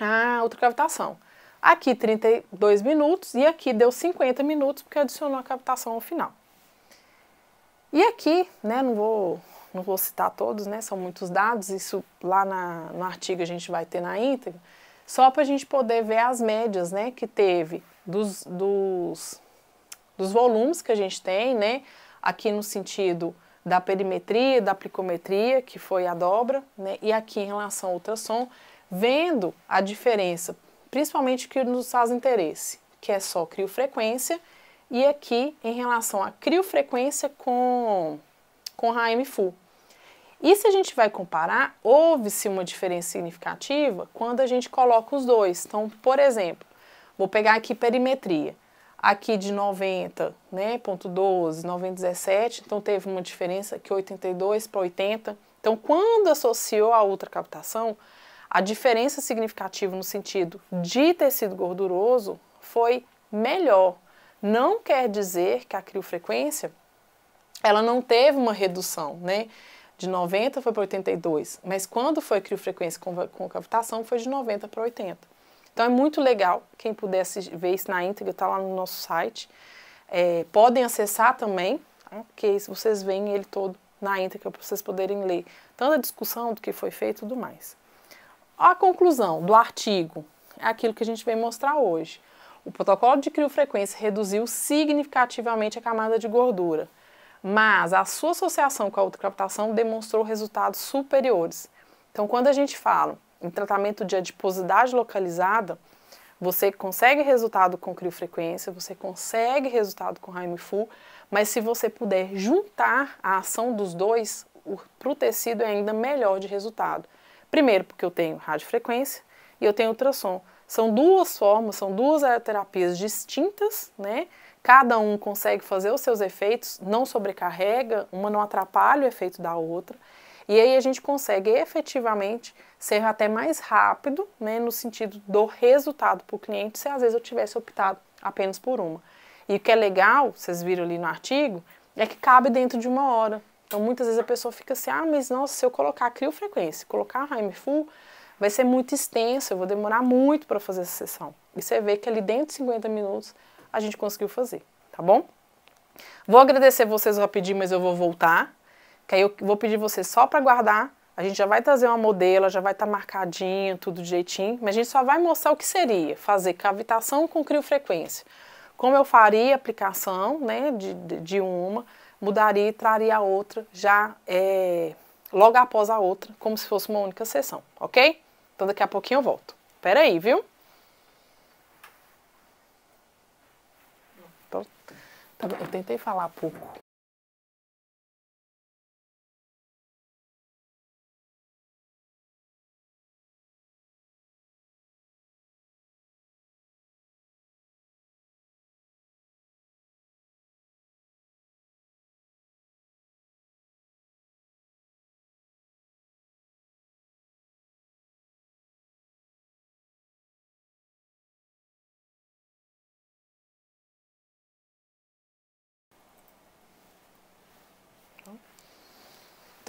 a ultracavitação. Aqui 32 minutos e aqui deu 50 minutos porque adicionou a captação ao final. E aqui, né, não vou, não vou citar todos, né, são muitos dados, isso lá na, no artigo a gente vai ter na íntegra, só para a gente poder ver as médias né, que teve dos, dos, dos volumes que a gente tem, né, aqui no sentido da perimetria, da aplicometria, que foi a dobra, né, e aqui em relação ao ultrassom, vendo a diferença, principalmente que nos faz interesse, que é só criofrequência, e aqui em relação à criofrequência com, com e Full. E se a gente vai comparar, houve-se uma diferença significativa quando a gente coloca os dois. Então, por exemplo, vou pegar aqui perimetria. Aqui de 90, né, ponto 12, 917, então teve uma diferença que 82 para 80. Então, quando associou a outra captação, a diferença significativa no sentido de tecido gorduroso foi melhor. Não quer dizer que a criofrequência ela não teve uma redução, né? de 90 foi para 82, mas quando foi criofrequência com, com cavitação foi de 90 para 80. Então é muito legal, quem pudesse ver isso na íntegra está lá no nosso site. É, podem acessar também, tá? porque vocês veem ele todo na íntegra para vocês poderem ler tanto a discussão do que foi feito e tudo mais. A conclusão do artigo é aquilo que a gente vem mostrar hoje. O protocolo de criofrequência reduziu significativamente a camada de gordura, mas a sua associação com a ultracaptação demonstrou resultados superiores. Então, quando a gente fala em tratamento de adiposidade localizada, você consegue resultado com criofrequência, você consegue resultado com Heimfull, mas se você puder juntar a ação dos dois, para o tecido é ainda melhor de resultado. Primeiro, porque eu tenho radiofrequência e eu tenho ultrassom. São duas formas, são duas terapias distintas, né? cada um consegue fazer os seus efeitos, não sobrecarrega, uma não atrapalha o efeito da outra. E aí a gente consegue efetivamente ser até mais rápido, né, no sentido do resultado para o cliente, se às vezes eu tivesse optado apenas por uma. E o que é legal, vocês viram ali no artigo, é que cabe dentro de uma hora. Então muitas vezes a pessoa fica assim, ah, mas nossa, se eu colocar criofrequência, colocar Heim Full, vai ser muito extenso, eu vou demorar muito para fazer essa sessão. E você vê que ali dentro de 50 minutos a gente conseguiu fazer, tá bom? Vou agradecer vocês rapidinho, mas eu vou voltar, que aí eu vou pedir vocês só para guardar. A gente já vai trazer uma modela, já vai estar tá marcadinho, tudo direitinho, mas a gente só vai mostrar o que seria fazer cavitação com criofrequência. Como eu faria a aplicação né, de, de uma, mudaria e traria a outra já é, logo após a outra, como se fosse uma única sessão, ok? Então daqui a pouquinho eu volto. Pera aí, viu? Tá eu tentei falar pouco.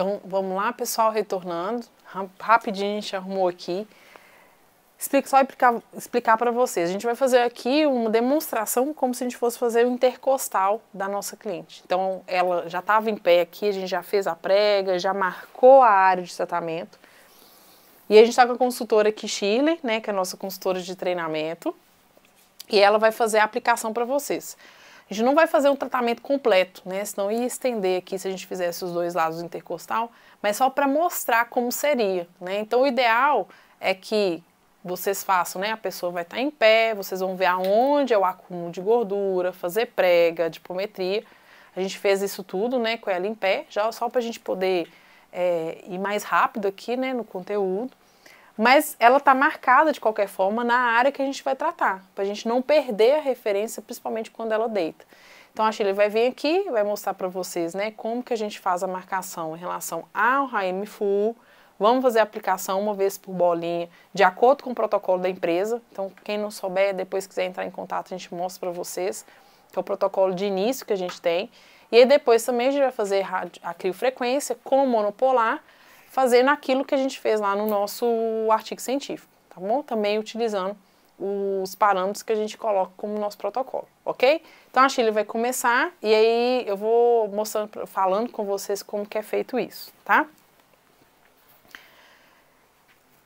Então, vamos lá, pessoal, retornando. Rapidinho a gente arrumou aqui. Explico, só explicar, explicar para vocês. A gente vai fazer aqui uma demonstração como se a gente fosse fazer o intercostal da nossa cliente. Então, ela já estava em pé aqui, a gente já fez a prega, já marcou a área de tratamento. E a gente está com a consultora aqui, Chile, né, que é a nossa consultora de treinamento. E ela vai fazer a aplicação para vocês. A gente não vai fazer um tratamento completo, né? Senão ia estender aqui se a gente fizesse os dois lados intercostal, mas só para mostrar como seria, né? Então o ideal é que vocês façam, né? A pessoa vai estar tá em pé, vocês vão ver aonde é o acúmulo de gordura, fazer prega, dipometria. A gente fez isso tudo, né, com ela em pé, já só para a gente poder é, ir mais rápido aqui, né, no conteúdo mas ela está marcada de qualquer forma na área que a gente vai tratar, para a gente não perder a referência, principalmente quando ela deita. Então a ele vai vir aqui, vai mostrar para vocês, né, como que a gente faz a marcação em relação ao Raime Full. Vamos fazer a aplicação uma vez por bolinha, de acordo com o protocolo da empresa. Então quem não souber, depois quiser entrar em contato, a gente mostra para vocês, que é o protocolo de início que a gente tem. E aí depois também a gente vai fazer a criofrequência com monopolar, fazer naquilo que a gente fez lá no nosso artigo científico, tá bom? Também utilizando os parâmetros que a gente coloca como nosso protocolo, ok? Então a Chile vai começar e aí eu vou mostrando, falando com vocês como que é feito isso, tá?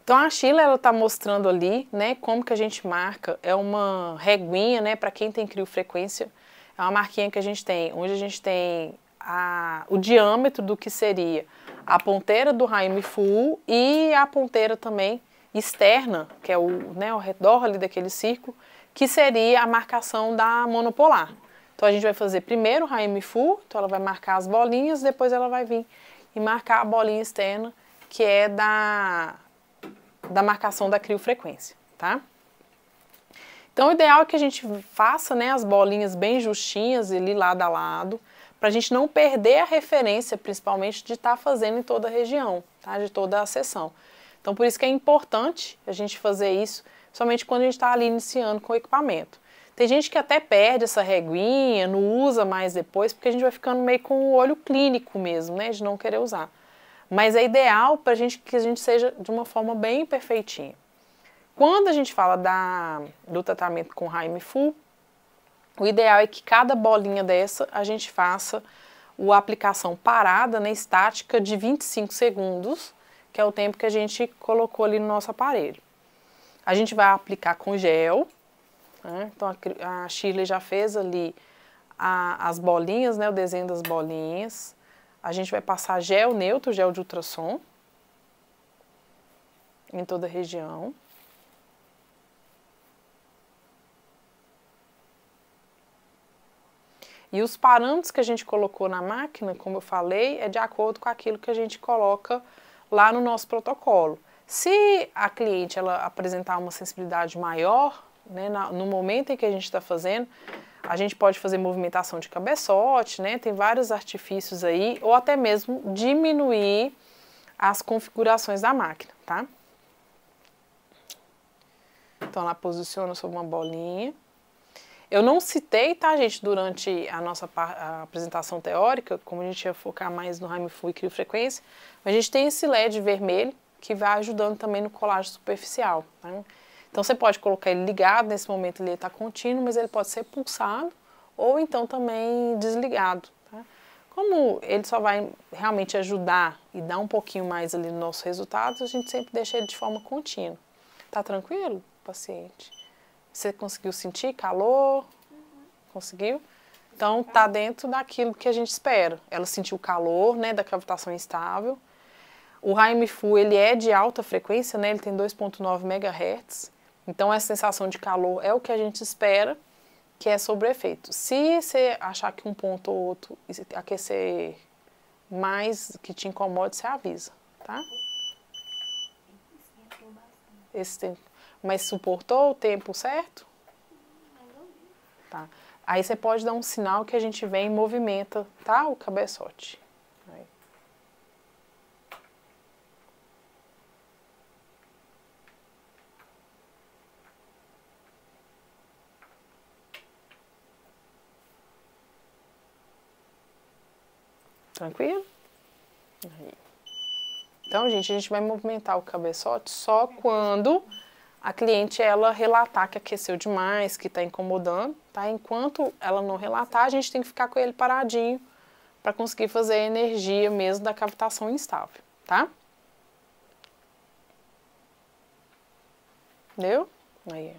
Então a Sheila ela está mostrando ali, né, como que a gente marca, é uma reguinha, né, para quem tem criofrequência, é uma marquinha que a gente tem, onde a gente tem a, o diâmetro do que seria a ponteira do raime full e a ponteira também externa, que é o, né, ao redor ali daquele círculo, que seria a marcação da monopolar. Então a gente vai fazer primeiro o raime full, então ela vai marcar as bolinhas, depois ela vai vir e marcar a bolinha externa, que é da, da marcação da criofrequência, tá? Então o ideal é que a gente faça né, as bolinhas bem justinhas ali lado a lado, para a gente não perder a referência, principalmente, de estar tá fazendo em toda a região, tá? de toda a sessão. Então, por isso que é importante a gente fazer isso, somente quando a gente está ali iniciando com o equipamento. Tem gente que até perde essa reguinha, não usa mais depois, porque a gente vai ficando meio com o olho clínico mesmo, né, de não querer usar. Mas é ideal para a gente que a gente seja de uma forma bem perfeitinha. Quando a gente fala da, do tratamento com Raime Full, o ideal é que cada bolinha dessa a gente faça a aplicação parada, né, estática, de 25 segundos, que é o tempo que a gente colocou ali no nosso aparelho. A gente vai aplicar com gel, né? então a, a Shirley já fez ali a, as bolinhas, né, o desenho das bolinhas. A gente vai passar gel neutro, gel de ultrassom, em toda a região. E os parâmetros que a gente colocou na máquina, como eu falei, é de acordo com aquilo que a gente coloca lá no nosso protocolo. Se a cliente ela apresentar uma sensibilidade maior, né, no momento em que a gente está fazendo, a gente pode fazer movimentação de cabeçote, né, tem vários artifícios aí, ou até mesmo diminuir as configurações da máquina, tá? Então ela posiciona sobre uma bolinha. Eu não citei, tá, gente, durante a nossa a apresentação teórica, como a gente ia focar mais no Heimfu e criofrequência, a gente tem esse LED vermelho que vai ajudando também no colágeno superficial. Né? Então você pode colocar ele ligado, nesse momento ele está contínuo, mas ele pode ser pulsado ou então também desligado. Tá? Como ele só vai realmente ajudar e dar um pouquinho mais ali no nosso resultado, a gente sempre deixa ele de forma contínua. Tá tranquilo, paciente? Você conseguiu sentir calor? Uhum. Conseguiu? Então tá dentro daquilo que a gente espera. Ela sentiu o calor, né, da gravitação estável. O Raimifu, ele é de alta frequência, né? Ele tem 2.9 MHz. Então essa sensação de calor é o que a gente espera, que é sobre efeito. Se você achar que um ponto ou outro aquecer mais que te incomode, você avisa, tá? Esse tempo mas suportou o tempo certo? Tá. Aí você pode dar um sinal que a gente vem e movimenta, tá? O cabeçote. Aí. Tranquilo? Aí. Então, gente, a gente vai movimentar o cabeçote só quando a cliente ela relatar que aqueceu demais, que está incomodando, tá? Enquanto ela não relatar, a gente tem que ficar com ele paradinho para conseguir fazer a energia mesmo da cavitação instável, tá? Deu? Aí,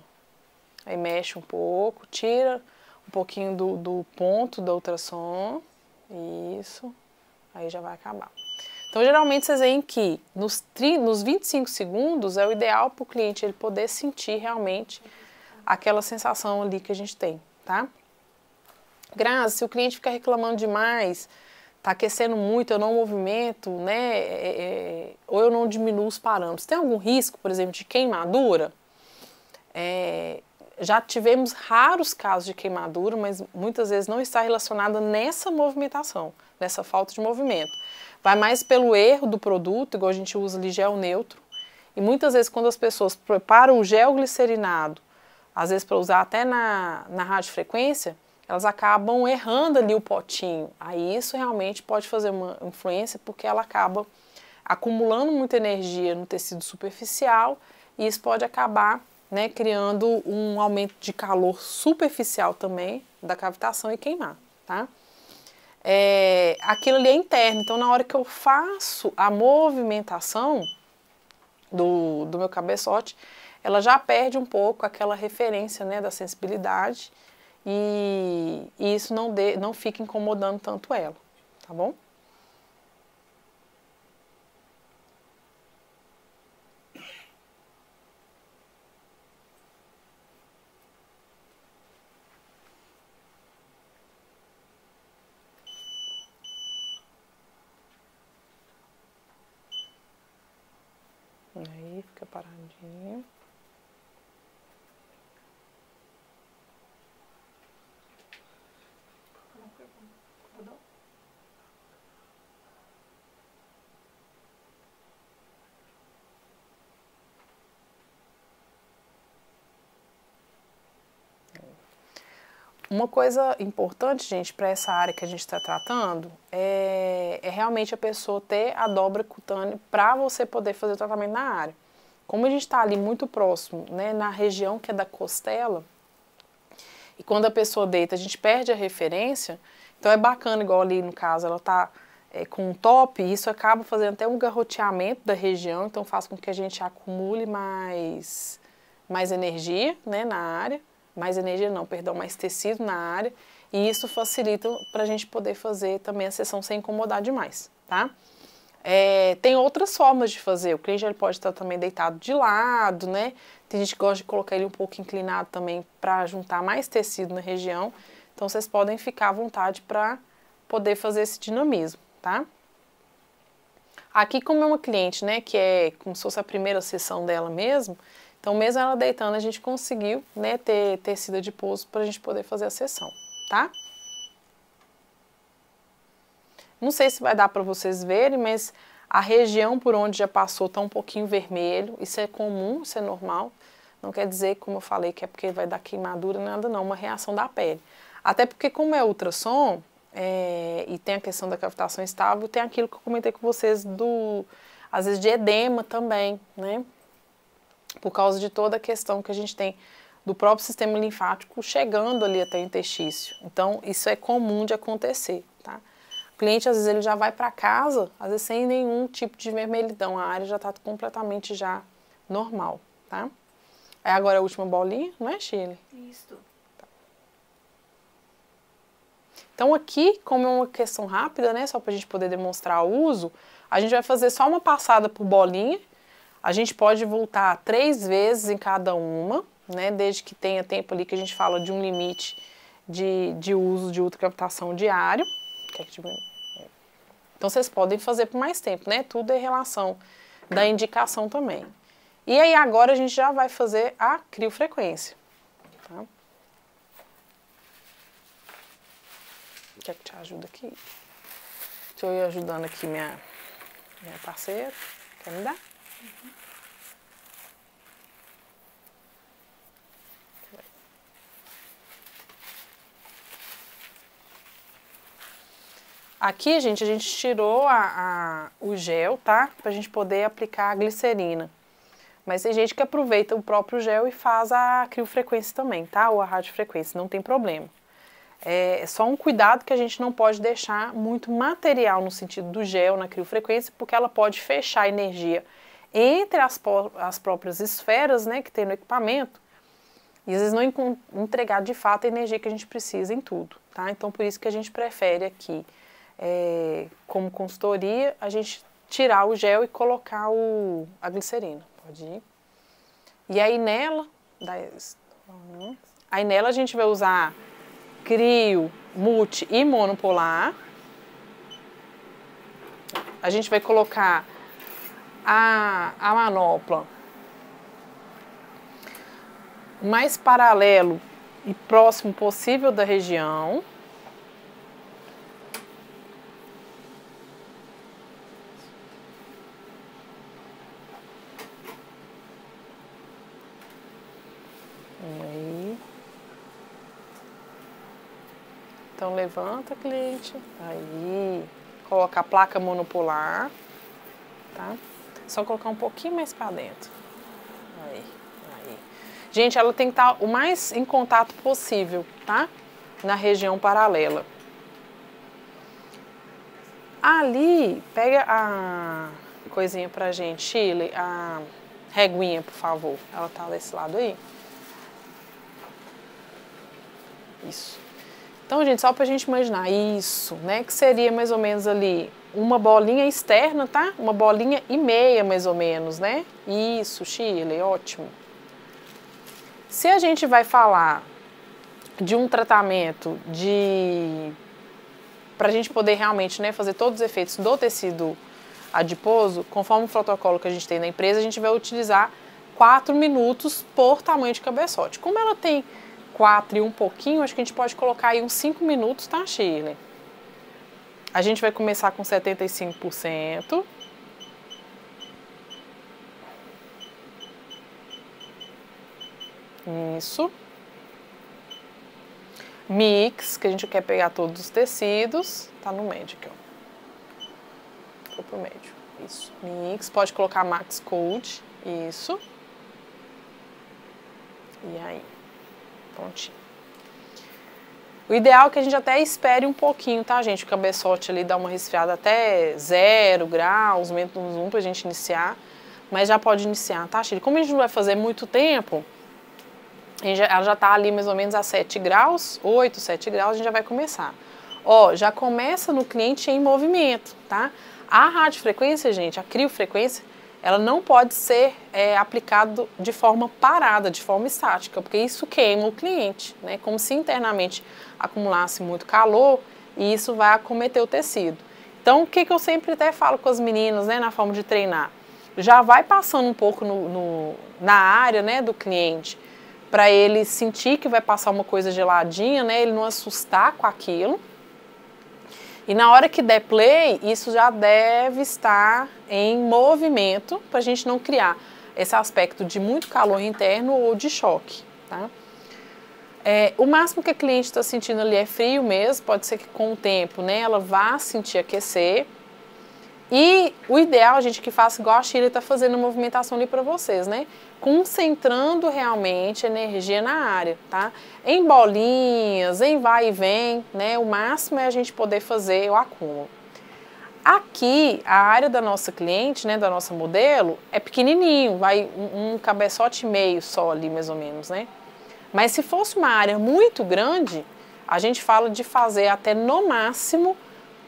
aí mexe um pouco, tira um pouquinho do, do ponto da ultrassom, isso, aí já vai acabar. Então, geralmente, vocês veem que nos, tri, nos 25 segundos é o ideal para o cliente ele poder sentir realmente aquela sensação ali que a gente tem, tá? Graças. se o cliente ficar reclamando demais, tá aquecendo muito, eu não movimento, né? É, é, ou eu não diminuo os parâmetros. Tem algum risco, por exemplo, de queimadura? É, já tivemos raros casos de queimadura, mas muitas vezes não está relacionada nessa movimentação, nessa falta de movimento. Vai mais pelo erro do produto, igual a gente usa ali gel neutro. E muitas vezes quando as pessoas preparam o gel glicerinado, às vezes para usar até na, na radiofrequência, elas acabam errando ali o potinho. Aí isso realmente pode fazer uma influência porque ela acaba acumulando muita energia no tecido superficial e isso pode acabar né, criando um aumento de calor superficial também da cavitação e queimar, tá? é, aquilo ali é interno. Então, na hora que eu faço a movimentação do, do meu cabeçote, ela já perde um pouco aquela referência né, da sensibilidade e, e isso não, de, não fica incomodando tanto ela, tá bom? aqui. Uma coisa importante, gente, para essa área que a gente está tratando é, é, realmente a pessoa ter a dobra cutânea para você poder fazer o tratamento na área. Como a gente está ali muito próximo, né, na região que é da costela, e quando a pessoa deita, a gente perde a referência, então é bacana, igual ali no caso, ela está é, com um top, e isso acaba fazendo até um garroteamento da região, então faz com que a gente acumule mais, mais energia né, na área, mais energia não, perdão, mais tecido na área, e isso facilita para a gente poder fazer também a sessão sem incomodar demais, tá? É, tem outras formas de fazer. O cliente ele pode estar também deitado de lado, né? Tem gente que gosta de colocar ele um pouco inclinado também para juntar mais tecido na região. Então vocês podem ficar à vontade para poder fazer esse dinamismo, tá? Aqui como é uma cliente, né, que é como se fosse a primeira sessão dela mesmo, então mesmo ela deitando a gente conseguiu, né, ter tecido de pouso para a gente poder fazer a sessão, tá? Não sei se vai dar para vocês verem, mas a região por onde já passou está um pouquinho vermelho. Isso é comum, isso é normal. Não quer dizer, como eu falei, que é porque vai dar queimadura, nada não, uma reação da pele. Até porque como é ultrassom é, e tem a questão da cavitação estável, tem aquilo que eu comentei com vocês do, às vezes, de edema também, né? Por causa de toda a questão que a gente tem do próprio sistema linfático chegando ali até o intestício. Então, isso é comum de acontecer, tá? cliente, às vezes, ele já vai para casa, às vezes, sem nenhum tipo de vermelhidão. A área já está completamente já normal, tá? é agora a última bolinha, não é, Chile? Isso. Tá. Então, aqui, como é uma questão rápida, né, só para a gente poder demonstrar o uso, a gente vai fazer só uma passada por bolinha. A gente pode voltar três vezes em cada uma, né, desde que tenha tempo ali que a gente fala de um limite de, de uso de ultracaptação diário. Quer que diminua? Então vocês podem fazer por mais tempo, né? Tudo é em relação da indicação também. E aí agora a gente já vai fazer a criofrequência. Tá? Quer que te ajude aqui? Deixa eu ir ajudando aqui minha, minha parceira. Quer me dar? Uhum. Aqui, gente, a gente tirou a, a, o gel, tá? Pra gente poder aplicar a glicerina. Mas tem gente que aproveita o próprio gel e faz a criofrequência também, tá? Ou a radiofrequência, não tem problema. É, é só um cuidado que a gente não pode deixar muito material no sentido do gel na criofrequência, porque ela pode fechar a energia entre as, as próprias esferas né, que tem no equipamento e às vezes não entregar de fato a energia que a gente precisa em tudo, tá? Então por isso que a gente prefere aqui é, como consultoria, a gente tirar o gel e colocar o, a glicerina. Pode ir. E aí nela, aí nela a gente vai usar crio, multi e monopolar. A gente vai colocar a, a manopla mais paralelo e próximo possível da região. levanta, cliente. Aí, coloca a placa monopolar, tá? Só colocar um pouquinho mais para dentro. Aí, aí. Gente, ela tem que estar tá o mais em contato possível, tá? Na região paralela. Ali, pega a coisinha pra gente, Chile, a reguinha, por favor. Ela tá desse lado aí. Isso. Então, gente, só para a gente imaginar isso, né? Que seria mais ou menos ali uma bolinha externa, tá? Uma bolinha e meia, mais ou menos, né? Isso, Chile, ótimo. Se a gente vai falar de um tratamento de... para a gente poder realmente né, fazer todos os efeitos do tecido adiposo, conforme o protocolo que a gente tem na empresa, a gente vai utilizar 4 minutos por tamanho de cabeçote. Como ela tem 4 e um pouquinho, acho que a gente pode colocar aí uns 5 minutos, tá, Shirley? A gente vai começar com 75%. Isso. Mix, que a gente quer pegar todos os tecidos. Tá no médio aqui, ó. Ficou pro médio. Isso. Mix, pode colocar Max cold Isso. E aí? ponte. O ideal é que a gente até espere um pouquinho, tá, gente? O cabeçote ali dá uma resfriada até zero graus, menos um, pra gente iniciar. Mas já pode iniciar, tá, Chile? Como a gente não vai fazer muito tempo, já, ela já tá ali mais ou menos a 7 graus, 8, 7 graus, a gente já vai começar. Ó, já começa no cliente em movimento, tá? A radiofrequência, gente, a criofrequência, ela não pode ser é, aplicado de forma parada, de forma estática, porque isso queima o cliente, né? Como se internamente acumulasse muito calor e isso vai acometer o tecido. Então, o que, que eu sempre até falo com as meninas, né, na forma de treinar? Já vai passando um pouco no, no na área, né, do cliente, para ele sentir que vai passar uma coisa geladinha, né, ele não assustar com aquilo, e na hora que der play, isso já deve estar em movimento para a gente não criar esse aspecto de muito calor interno ou de choque, tá? É, o máximo que a cliente está sentindo ali é frio mesmo, pode ser que com o tempo né, ela vá sentir aquecer, e o ideal, gente, que faça igual a Sheila está fazendo movimentação ali para vocês, né? Concentrando realmente energia na área, tá? Em bolinhas, em vai e vem, né? O máximo é a gente poder fazer o acúmulo. Aqui, a área da nossa cliente, né, da nossa modelo, é pequenininho, vai um, um cabeçote e meio só ali, mais ou menos, né? Mas se fosse uma área muito grande, a gente fala de fazer até no máximo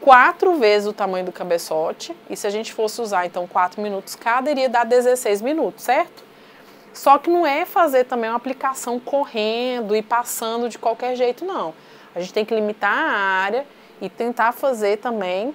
quatro vezes o tamanho do cabeçote. E se a gente fosse usar, então, quatro minutos cada, iria dar 16 minutos, certo? Só que não é fazer também uma aplicação correndo e passando de qualquer jeito, não. A gente tem que limitar a área e tentar fazer também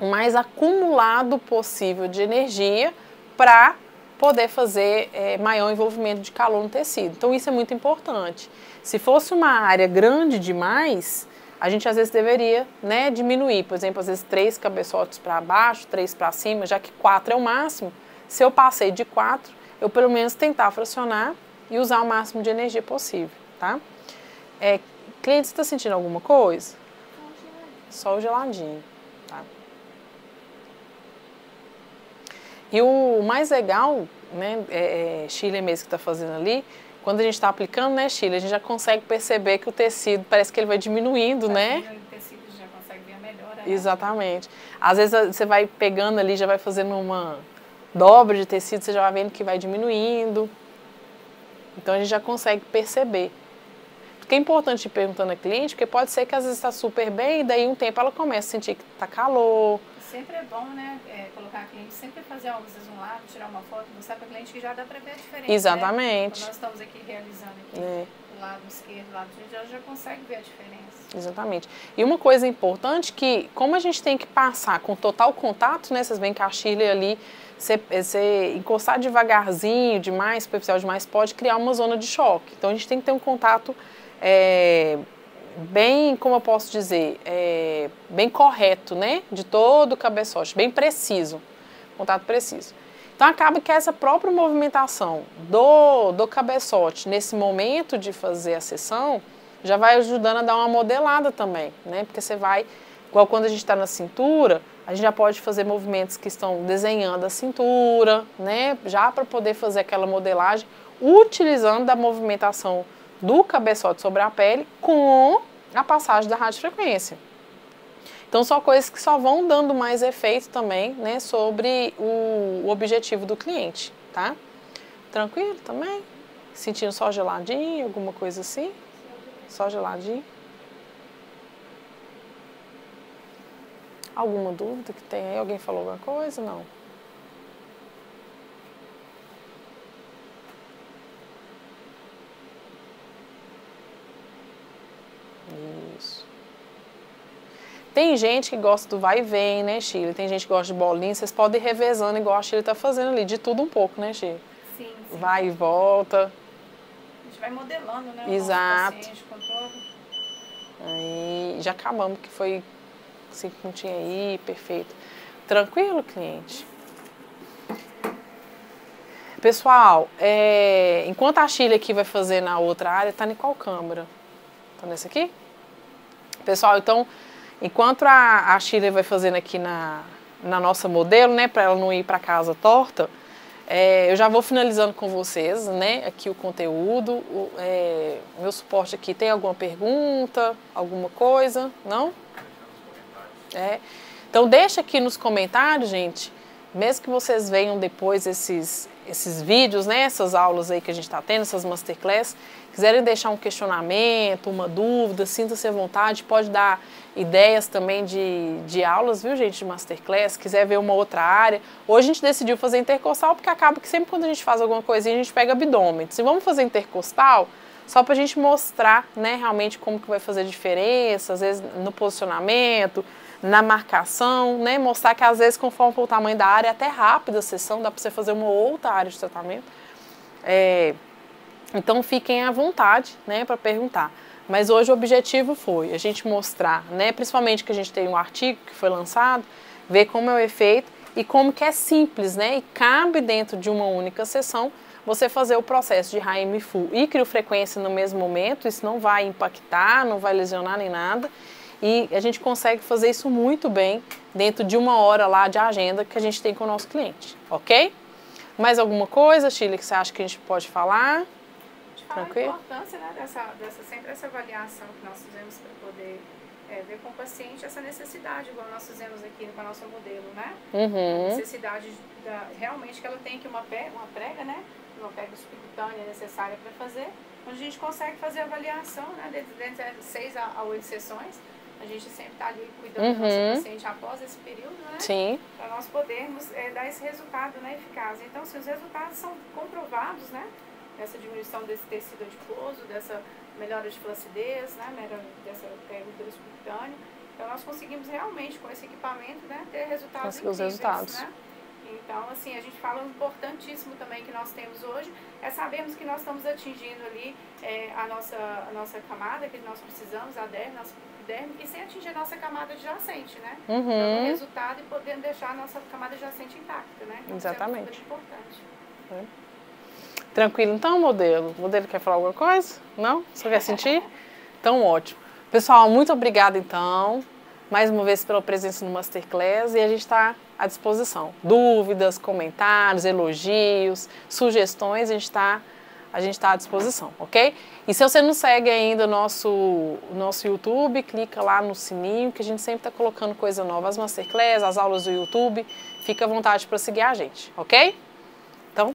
o mais acumulado possível de energia para poder fazer é, maior envolvimento de calor no tecido. Então isso é muito importante. Se fosse uma área grande demais, a gente às vezes deveria né, diminuir, por exemplo, às vezes três cabeçotes para baixo, três para cima, já que quatro é o máximo. Se eu passei de quatro, eu pelo menos tentar fracionar e usar o máximo de energia possível, tá? É, cliente, está sentindo alguma coisa? Só o geladinho, tá? E o mais legal, né, é, é Chile mesmo que está fazendo ali, quando a gente está aplicando, né, Chile, a gente já consegue perceber que o tecido parece que ele vai diminuindo, tá né? Diminuindo, já consegue ver a melhora. Né? Exatamente. Às vezes eh, você vai pegando ali, já vai fazendo uma dobra de tecido, você já vai vendo que vai diminuindo. Então a gente já consegue perceber. Porque é importante ir perguntando a cliente, porque pode ser que às vezes está super bem e daí um tempo ela começa a sentir que está calor, sempre é bom, né, é, colocar a cliente, sempre fazer ó, vocês vão lá, tirar uma foto, mostrar para a cliente que já dá para ver a diferença. Né? Exatamente. Né? Nós estamos aqui realizando aqui. É. Lado esquerdo, lado direito, já consegue ver a diferença. Exatamente. E uma coisa importante que, como a gente tem que passar com total contato, né? Vocês veem que a Shirley ali, você, você encostar devagarzinho, demais, superficial demais, pode criar uma zona de choque. Então a gente tem que ter um contato é, bem, como eu posso dizer, é, bem correto, né? De todo o cabeçote, bem preciso, contato preciso. Então acaba que essa própria movimentação do, do cabeçote nesse momento de fazer a sessão já vai ajudando a dar uma modelada também, né? Porque você vai, igual quando a gente está na cintura, a gente já pode fazer movimentos que estão desenhando a cintura, né? Já para poder fazer aquela modelagem utilizando da movimentação do cabeçote sobre a pele com a passagem da radiofrequência. Então são coisas que só vão dando mais efeito também, né, sobre o, objetivo do cliente, tá? Tranquilo também? Sentindo só geladinho, alguma coisa assim? Só geladinho? Alguma dúvida que tem aí? Alguém falou alguma coisa? Não. Tem gente que gosta do vai e vem, né, Chile? Tem gente que gosta de bolinha. Vocês podem ir revezando, igual a Chile está fazendo ali, de tudo um pouco, né, Chile? Sim, sim. Vai e volta. A gente vai modelando, né? Exato. com todo. Aí já acabamos, que foi cinco assim, pontinhos aí, perfeito. Tranquilo, cliente? Pessoal, é, enquanto a Chile aqui vai fazer na outra área, tá em qual câmera? Tá nessa aqui? Pessoal, então Enquanto a, a Chile vai fazendo aqui na, na nossa modelo, né, para ela não ir para casa torta, é, eu já vou finalizando com vocês, né, aqui o conteúdo, o, é, meu suporte aqui, tem alguma pergunta, alguma coisa, não? É. Então deixa aqui nos comentários, gente, mesmo que vocês venham depois esses, esses vídeos, né, essas aulas aí que a gente está tendo, essas masterclass, quiserem deixar um questionamento, uma dúvida, sinta-se à vontade, pode dar ideias também de, de aulas, viu, gente, de masterclass, quiser ver uma outra área. Hoje a gente decidiu fazer intercostal porque acaba que sempre quando a gente faz alguma coisinha, a gente pega abdômen. Se vamos fazer intercostal, só para a gente mostrar, né, realmente como que vai fazer diferença, às vezes no posicionamento, na marcação, né, mostrar que às vezes conforme o tamanho da área, até rápida a sessão, dá para você fazer uma outra área de tratamento. É, então fiquem à vontade né, para perguntar. Mas hoje o objetivo foi a gente mostrar, né, principalmente que a gente tem um artigo que foi lançado, ver como é o efeito e como que é simples, né, e cabe dentro de uma única sessão você fazer o processo de Raim full e criofrequência no mesmo momento, isso não vai impactar, não vai lesionar nem nada. E a gente consegue fazer isso muito bem dentro de uma hora lá de agenda que a gente tem com o nosso cliente, ok? Mais alguma coisa, Chile, que você acha que a gente pode falar? falar tá, a importância né, dessa, dessa, sempre essa avaliação que nós fizemos para poder é, ver com o paciente essa necessidade, igual nós fizemos aqui com a nossa modelo, né? Uhum. A necessidade da, realmente que ela tem aqui uma, pe, uma prega, né? Uma prega subcutânea necessária para fazer, onde a gente consegue fazer avaliação, né? Dentro, dentro de seis a, a oito sessões. A gente sempre está ali cuidando uhum. do nosso uhum. paciente após esse período, né? Sim. Para nós podermos é, dar esse resultado né, eficaz. Então, se os resultados são comprovados, né? nessa diminuição desse tecido adiposo, dessa melhora de flacidez, né, melhora dessa gordura subcutânea. Então nós conseguimos realmente com esse equipamento, né, ter resultados Conseguir incríveis, os resultados. Né? Então, assim, a gente fala um importantíssimo também que nós temos hoje é sabermos que nós estamos atingindo ali é, a, nossa, a nossa camada que nós precisamos, a derme, nossa derme, e sem atingir a nossa camada adjacente, né? Então, uhum. Então, é o resultado e podendo deixar a nossa camada adjacente intacta, né? Então, Exatamente. Isso é muito importante. É. Tranquilo, então, modelo? Modelo quer falar alguma coisa? Não? Só quer sentir? Então, ótimo. Pessoal, muito obrigada, então, mais uma vez pela presença no Masterclass e a gente está à disposição. Dúvidas, comentários, elogios, sugestões, a gente está a gente está à disposição, ok? E se você não segue ainda o nosso, o nosso YouTube, clica lá no sininho que a gente sempre está colocando coisa nova, as masterclass, as aulas do YouTube. Fica à vontade para seguir a gente, ok?